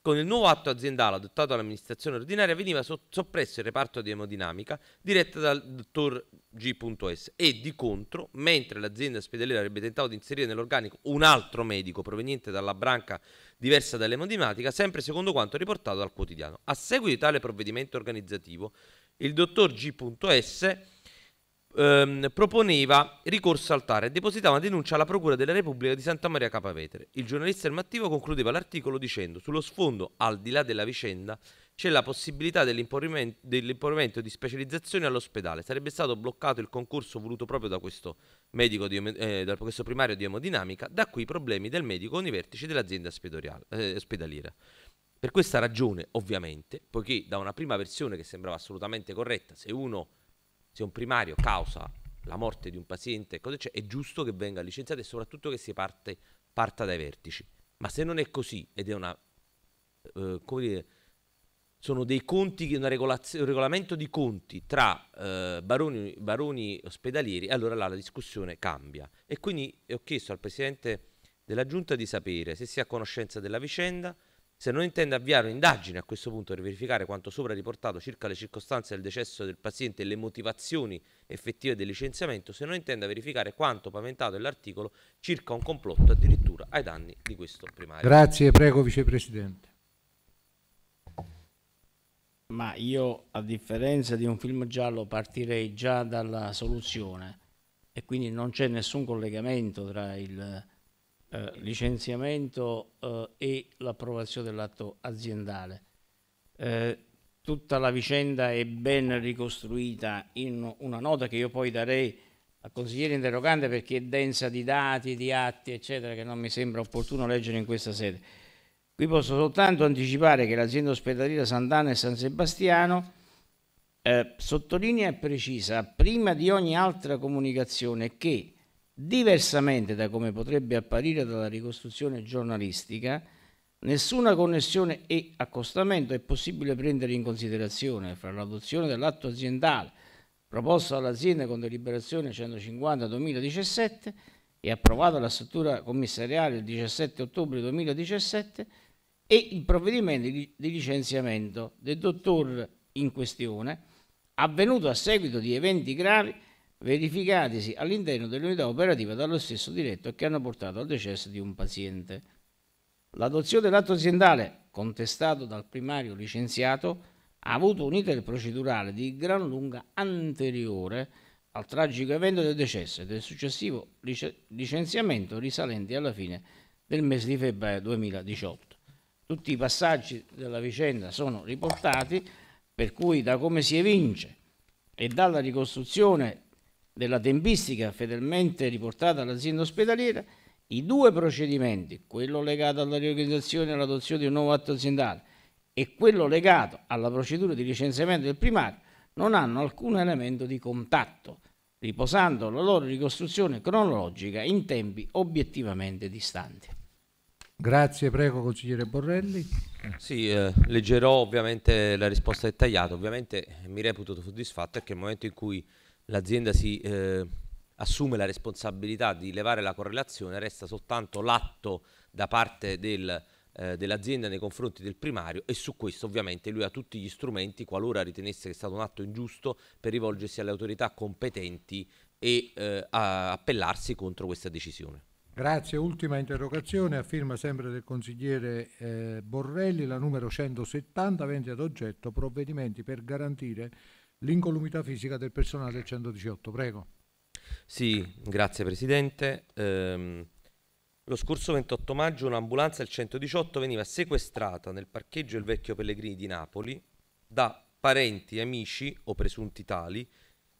con il nuovo atto aziendale adottato dall'amministrazione ordinaria veniva so soppresso il reparto di emodinamica diretto dal dottor G.S e di contro, mentre l'azienda ospedaliera avrebbe tentato di inserire nell'organico un altro medico proveniente dalla branca diversa dall'emodinamica, sempre secondo quanto riportato dal quotidiano. A seguito di tale provvedimento organizzativo, il dottor G.S ehm, proponeva ricorso al altare e depositava una denuncia alla Procura della Repubblica di Santa Maria Capavetere. Il giornalista Ermattivo concludeva l'articolo dicendo sullo sfondo, al di là della vicenda, c'è la possibilità dell'imporimento di specializzazione all'ospedale. Sarebbe stato bloccato il concorso voluto proprio da questo, medico di, eh, da questo primario di emodinamica, da qui i problemi del medico con i vertici dell'azienda eh, ospedaliera. Per questa ragione, ovviamente, poiché da una prima versione che sembrava assolutamente corretta, se uno se un primario causa la morte di un paziente, cioè, è giusto che venga licenziato e soprattutto che si parte, parta dai vertici. Ma se non è così ed è una, eh, come dire, sono dei conti, un regolamento di conti tra eh, baroni, baroni, ospedalieri, allora là la discussione cambia. E quindi ho chiesto al Presidente della Giunta di sapere se sia a conoscenza della vicenda, se non intende avviare un'indagine a questo punto per verificare quanto sopra riportato circa le circostanze del decesso del paziente e le motivazioni effettive del licenziamento, se non intende verificare quanto paventato è l'articolo circa un complotto addirittura ai danni di questo primario. Grazie, prego Vicepresidente. Ma io, a differenza di un film giallo, partirei già dalla soluzione e quindi non c'è nessun collegamento tra il eh, licenziamento eh, e l'approvazione dell'atto aziendale. Eh, tutta la vicenda è ben ricostruita in una nota che io poi darei al consigliere interrogante perché è densa di dati, di atti, eccetera, che non mi sembra opportuno leggere in questa sede. Qui posso soltanto anticipare che l'azienda ospedaliera Sant'Anna e San Sebastiano eh, sottolinea e precisa, prima di ogni altra comunicazione, che Diversamente da come potrebbe apparire dalla ricostruzione giornalistica, nessuna connessione e accostamento è possibile prendere in considerazione fra l'adozione dell'atto aziendale proposto dall'azienda con deliberazione 150-2017 e approvata dalla struttura commissariale il 17 ottobre 2017 e il provvedimento di licenziamento del dottor in questione avvenuto a seguito di eventi gravi verificatisi all'interno dell'unità operativa dallo stesso diretto che hanno portato al decesso di un paziente. L'adozione dell'atto aziendale, contestato dal primario licenziato, ha avuto un iter procedurale di gran lunga anteriore al tragico evento del decesso e del successivo licenziamento risalenti alla fine del mese di febbraio 2018. Tutti i passaggi della vicenda sono riportati, per cui da come si evince e dalla ricostruzione della tempistica fedelmente riportata all'azienda ospedaliera, i due procedimenti, quello legato alla riorganizzazione e all'adozione di un nuovo atto aziendale e quello legato alla procedura di licenziamento del primario, non hanno alcun elemento di contatto, riposando la loro ricostruzione cronologica in tempi obiettivamente distanti. Grazie, prego consigliere Borrelli. Sì, eh, leggerò ovviamente la risposta dettagliata, ovviamente mi reputo soddisfatto perché nel momento in cui l'azienda si eh, assume la responsabilità di levare la correlazione, resta soltanto l'atto da parte del, eh, dell'azienda nei confronti del primario e su questo ovviamente lui ha tutti gli strumenti, qualora ritenesse che è stato un atto ingiusto, per rivolgersi alle autorità competenti e eh, appellarsi contro questa decisione. Grazie, ultima interrogazione a firma sempre del consigliere eh, Borrelli, la numero 170, avente ad oggetto provvedimenti per garantire l'incolumità fisica del personale del 118. Prego. Sì, grazie Presidente. Eh, lo scorso 28 maggio un'ambulanza del 118 veniva sequestrata nel parcheggio del vecchio Pellegrini di Napoli da parenti, amici o presunti tali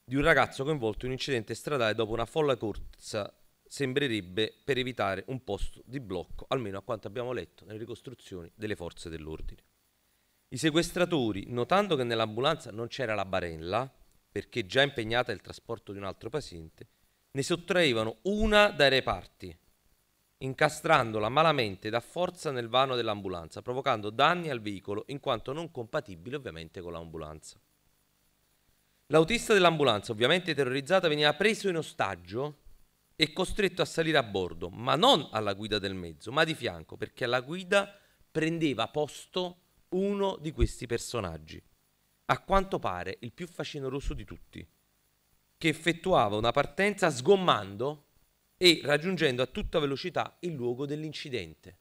di un ragazzo coinvolto in un incidente stradale dopo una folla corsa sembrerebbe per evitare un posto di blocco, almeno a quanto abbiamo letto nelle ricostruzioni delle forze dell'ordine. I sequestratori, notando che nell'ambulanza non c'era la barella, perché già impegnata nel trasporto di un altro paziente, ne sottraevano una dai reparti, incastrandola malamente da forza nel vano dell'ambulanza, provocando danni al veicolo in quanto non compatibile ovviamente con l'ambulanza. L'autista dell'ambulanza, ovviamente terrorizzata, veniva preso in ostaggio e costretto a salire a bordo, ma non alla guida del mezzo, ma di fianco, perché alla guida prendeva posto uno di questi personaggi, a quanto pare il più fascinoroso di tutti, che effettuava una partenza sgommando e raggiungendo a tutta velocità il luogo dell'incidente.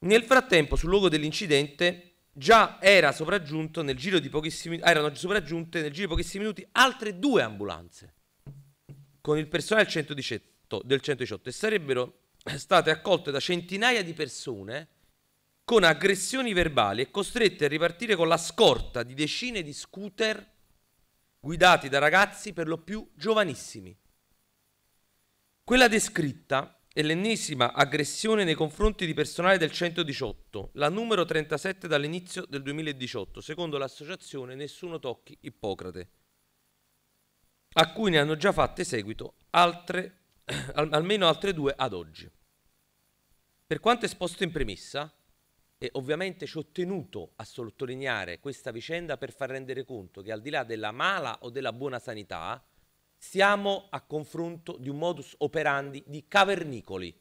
Nel frattempo, sul luogo dell'incidente, già era sopraggiunto nel giro di pochissimi, ah, erano sopraggiunte nel giro di pochissimi minuti altre due ambulanze con il personale 118, del 118 e sarebbero state accolte da centinaia di persone con aggressioni verbali e costrette a ripartire con la scorta di decine di scooter guidati da ragazzi per lo più giovanissimi. Quella descritta è l'ennesima aggressione nei confronti di personale del 118, la numero 37 dall'inizio del 2018, secondo l'associazione Nessuno Tocchi Ippocrate, a cui ne hanno già fatte seguito altre, (clears throat) almeno altre due ad oggi. Per quanto esposto in premessa, e ovviamente ci ho tenuto a sottolineare questa vicenda per far rendere conto che al di là della mala o della buona sanità, siamo a confronto di un modus operandi di cavernicoli.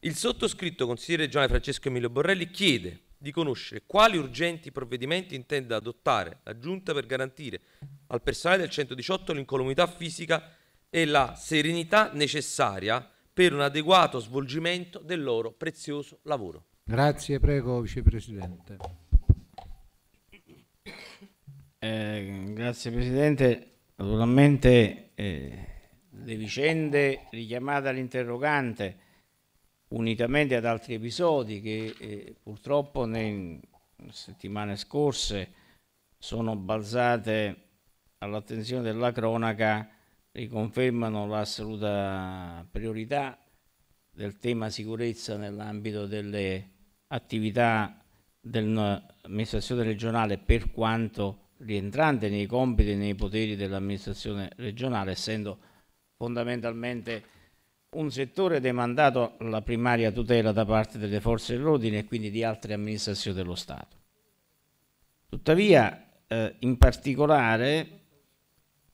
Il sottoscritto consigliere Giovanni Francesco Emilio Borrelli chiede di conoscere quali urgenti provvedimenti intende adottare la Giunta per garantire al personale del 118 l'incolumità fisica e la serenità necessaria per un adeguato svolgimento del loro prezioso lavoro. Grazie, prego Vicepresidente. Eh, grazie Presidente. Naturalmente eh, le vicende richiamate all'interrogante, unitamente ad altri episodi che eh, purtroppo nelle settimane scorse sono balzate all'attenzione della cronaca, riconfermano l'assoluta priorità del tema sicurezza nell'ambito delle attività dell'amministrazione regionale per quanto rientrante nei compiti e nei poteri dell'amministrazione regionale, essendo fondamentalmente un settore demandato alla primaria tutela da parte delle forze dell'ordine e quindi di altre amministrazioni dello Stato. Tuttavia, eh, in particolare,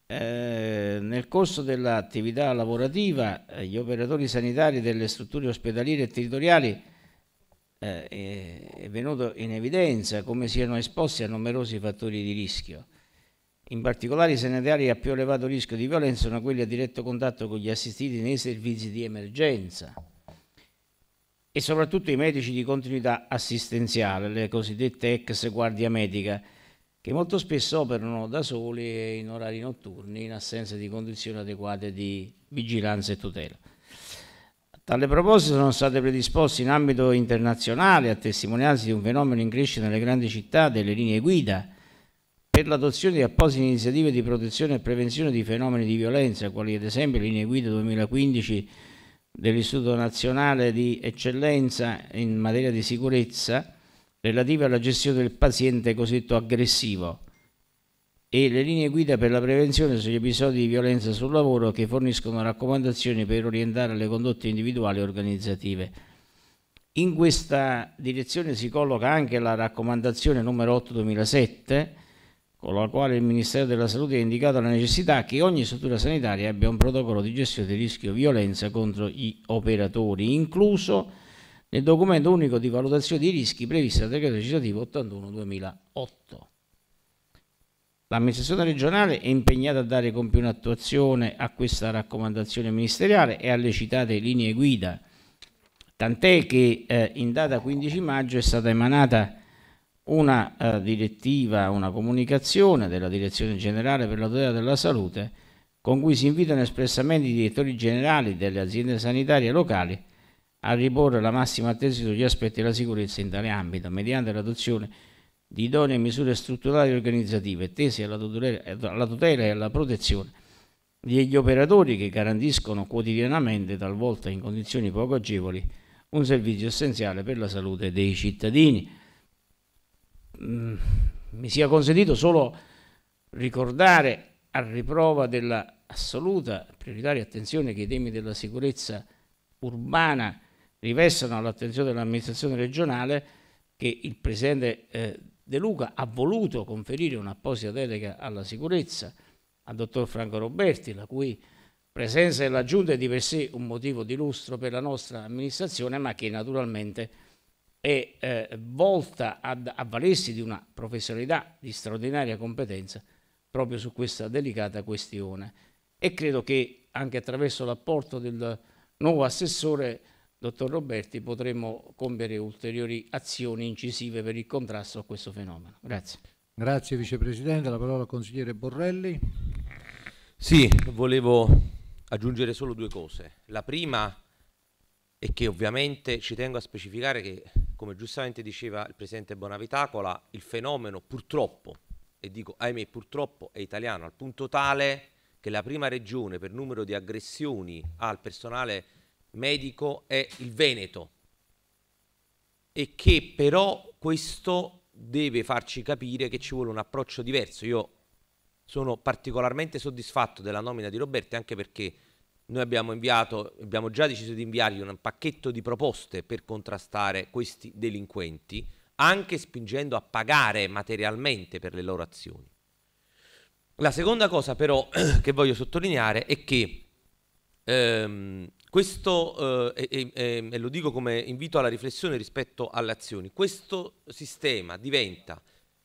eh, nel corso dell'attività lavorativa, eh, gli operatori sanitari delle strutture ospedaliere e territoriali eh, è, venuto in evidenza come siano esposti a numerosi fattori di rischio. In particolare i sanitari a più elevato rischio di violenza sono quelli a diretto contatto con gli assistiti nei servizi di emergenza e soprattutto i medici di continuità assistenziale, le cosiddette ex guardia medica, che molto spesso operano da soli e in orari notturni in assenza di condizioni adeguate di vigilanza e tutela. Tale proposte sono state predisposte in ambito internazionale a testimonianza di un fenomeno in crescita nelle grandi città delle linee guida per l'adozione di apposite iniziative di protezione e prevenzione di fenomeni di violenza, quali ad esempio le linee guida 2015 dell'Istituto Nazionale di Eccellenza in materia di sicurezza relative alla gestione del paziente cosiddetto aggressivo e le linee guida per la prevenzione sugli episodi di violenza sul lavoro che forniscono raccomandazioni per orientare le condotte individuali e organizzative. In questa direzione si colloca anche la raccomandazione numero 8 2007 con la quale il Ministero della Salute ha indicato la necessità che ogni struttura sanitaria abbia un protocollo di gestione del rischio violenza contro gli operatori, incluso nel documento unico di valutazione dei rischi previsto dal decreto legislativo 81 2008. L'amministrazione regionale è impegnata a dare compiuta attuazione a questa raccomandazione ministeriale e alle citate linee guida, tant'è che eh, in data 15 maggio è stata emanata una eh, direttiva, una comunicazione della Direzione Generale per la tutela della salute con cui si invitano espressamente i direttori generali delle aziende sanitarie locali a riporre la massima attenzione sugli aspetti della sicurezza in tale ambito mediante l'adozione di di idonee misure strutturali e organizzative tese alla tutela, alla tutela e alla protezione degli operatori che garantiscono quotidianamente, talvolta in condizioni poco agevoli, un servizio essenziale per la salute dei cittadini. Mm, mi sia consentito solo ricordare, a riprova dell'assoluta assoluta prioritaria attenzione che i temi della sicurezza urbana rivestono all'attenzione dell'amministrazione regionale, che il Presidente eh, De Luca ha voluto conferire un'apposita delega alla sicurezza al dottor Franco Roberti, la cui presenza della Giunta è di per sé un motivo di lustro per la nostra amministrazione, ma che naturalmente è eh, volta ad avvalersi di una professionalità di straordinaria competenza proprio su questa delicata questione. E credo che anche attraverso l'apporto del nuovo assessore dottor Roberti, potremo compiere ulteriori azioni incisive per il contrasto a questo fenomeno. Grazie. Grazie Vicepresidente, la parola al consigliere Borrelli. Sì, volevo aggiungere solo due cose. La prima è che ovviamente ci tengo a specificare che, come giustamente diceva il Presidente Bonavitacola, il fenomeno purtroppo, e dico ahimè purtroppo, è italiano al punto tale che la prima regione per numero di aggressioni al personale medico è il Veneto e che però questo deve farci capire che ci vuole un approccio diverso. Io sono particolarmente soddisfatto della nomina di Roberti anche perché noi abbiamo, inviato, abbiamo già deciso di inviargli un pacchetto di proposte per contrastare questi delinquenti, anche spingendo a pagare materialmente per le loro azioni. La seconda cosa però (clears throat) che voglio sottolineare è che ehm, questo, eh, e, ehm, e, lo dico come invito alla riflessione rispetto alle azioni, questo sistema diventa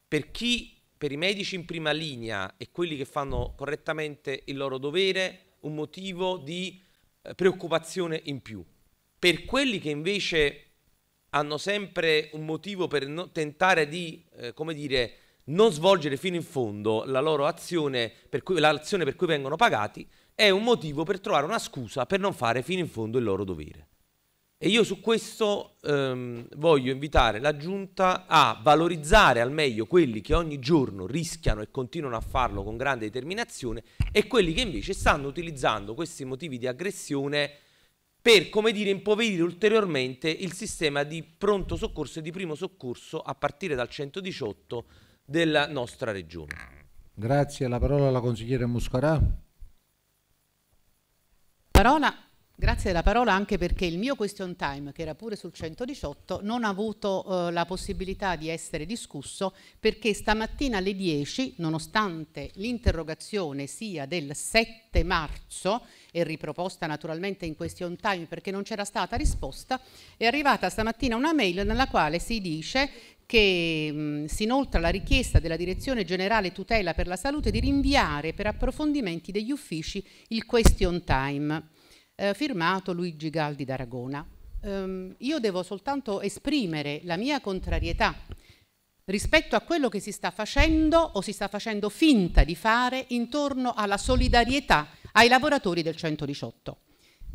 per chi, per i medici in prima linea e quelli che fanno correttamente il loro dovere, un motivo di eh, preoccupazione in più. Per quelli che invece hanno sempre un motivo per no, tentare di, eh, come dire, non svolgere fino in fondo la loro azione per cui, l'azione per cui vengono pagati, è un motivo per trovare una scusa per non fare fino in fondo il loro dovere. E io su questo ehm, voglio invitare la Giunta a valorizzare al meglio quelli che ogni giorno rischiano e continuano a farlo con grande determinazione e quelli che invece stanno utilizzando questi motivi di aggressione per, come dire, impoverire ulteriormente il sistema di pronto soccorso e di primo soccorso a partire dal 118 della nostra regione. Grazie, la parola alla consigliera Muscarà parola Grazie della parola anche perché il mio question time, che era pure sul 118, non ha avuto eh, la possibilità di essere discusso perché stamattina alle 10, nonostante l'interrogazione sia del 7 marzo e riproposta naturalmente in question time perché non c'era stata risposta, è arrivata stamattina una mail nella quale si dice che mh, si inoltra la richiesta della Direzione Generale Tutela per la Salute di rinviare per approfondimenti degli uffici il question time eh, firmato Luigi Galdi d'Aragona. Um, io devo soltanto esprimere la mia contrarietà rispetto a quello che si sta facendo o si sta facendo finta di fare intorno alla solidarietà ai lavoratori del 118.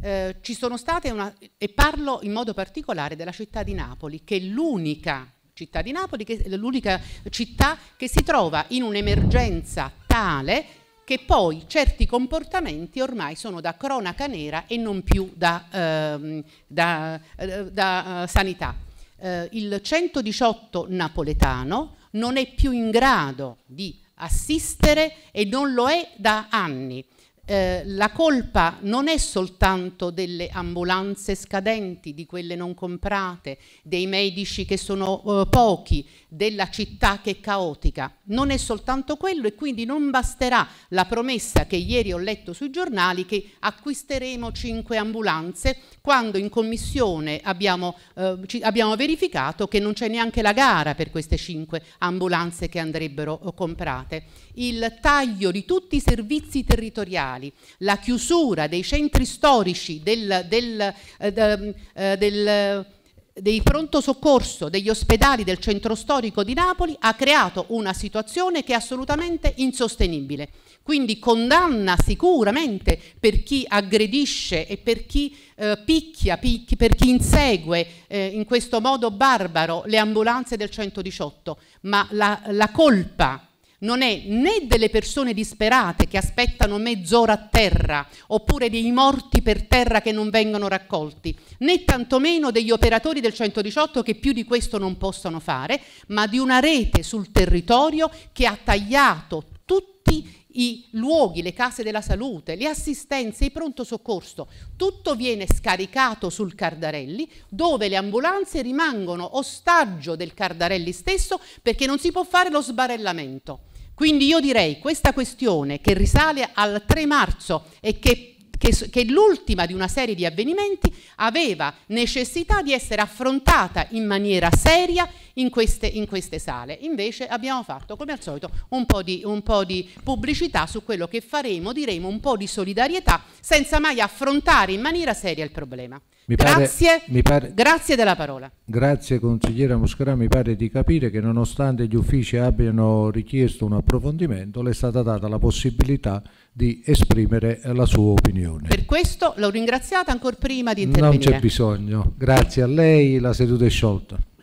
Eh, ci sono state, una, e parlo in modo particolare della città di Napoli, che è l'unica città di Napoli, l'unica città che si trova in un'emergenza tale che poi certi comportamenti ormai sono da cronaca nera e non più da, ehm, da, eh, da eh, sanità. Eh, il 118 napoletano non è più in grado di assistere e non lo è da anni. Eh, la colpa non è soltanto delle ambulanze scadenti, di quelle non comprate, dei medici che sono eh, pochi, della città che è caotica, non è soltanto quello e quindi non basterà la promessa che ieri ho letto sui giornali che acquisteremo cinque ambulanze quando in commissione abbiamo, eh, abbiamo verificato che non c'è neanche la gara per queste cinque ambulanze che andrebbero eh, comprate. Il taglio di tutti i servizi territoriali culturali, la chiusura dei centri storici del, del, eh, de, ehm, eh, del dei pronto soccorso degli ospedali del centro storico di Napoli ha creato una situazione che è assolutamente insostenibile. Quindi condanna sicuramente per chi aggredisce e per chi eh, picchia, picchi, per chi insegue eh, in questo modo barbaro le ambulanze del 118, ma la, la colpa non è né delle persone disperate che aspettano mezz'ora a terra, oppure dei morti per terra che non vengono raccolti, né tantomeno degli operatori del 118 che più di questo non possono fare, ma di una rete sul territorio che ha tagliato tutti i luoghi, le case della salute, le assistenze, i pronto soccorso, tutto viene scaricato sul Cardarelli dove le ambulanze rimangono ostaggio del Cardarelli stesso perché non si può fare lo sbarellamento. Quindi io direi questa questione che risale al 3 marzo e che che, che l'ultima di una serie di avvenimenti aveva necessità di essere affrontata in maniera seria in queste, in queste sale. Invece abbiamo fatto, come al solito, un po, di, un po' di pubblicità su quello che faremo, diremo un po' di solidarietà, senza mai affrontare in maniera seria il problema. Mi grazie, pare, pare, grazie della parola. Grazie consigliera Muscarà, mi pare di capire che nonostante gli uffici abbiano richiesto un approfondimento, le è stata data la possibilità di esprimere la sua opinione. Per questo l'ho ringraziata ancora prima di intervenire. Non c'è bisogno. Grazie a lei, la seduta è sciolta.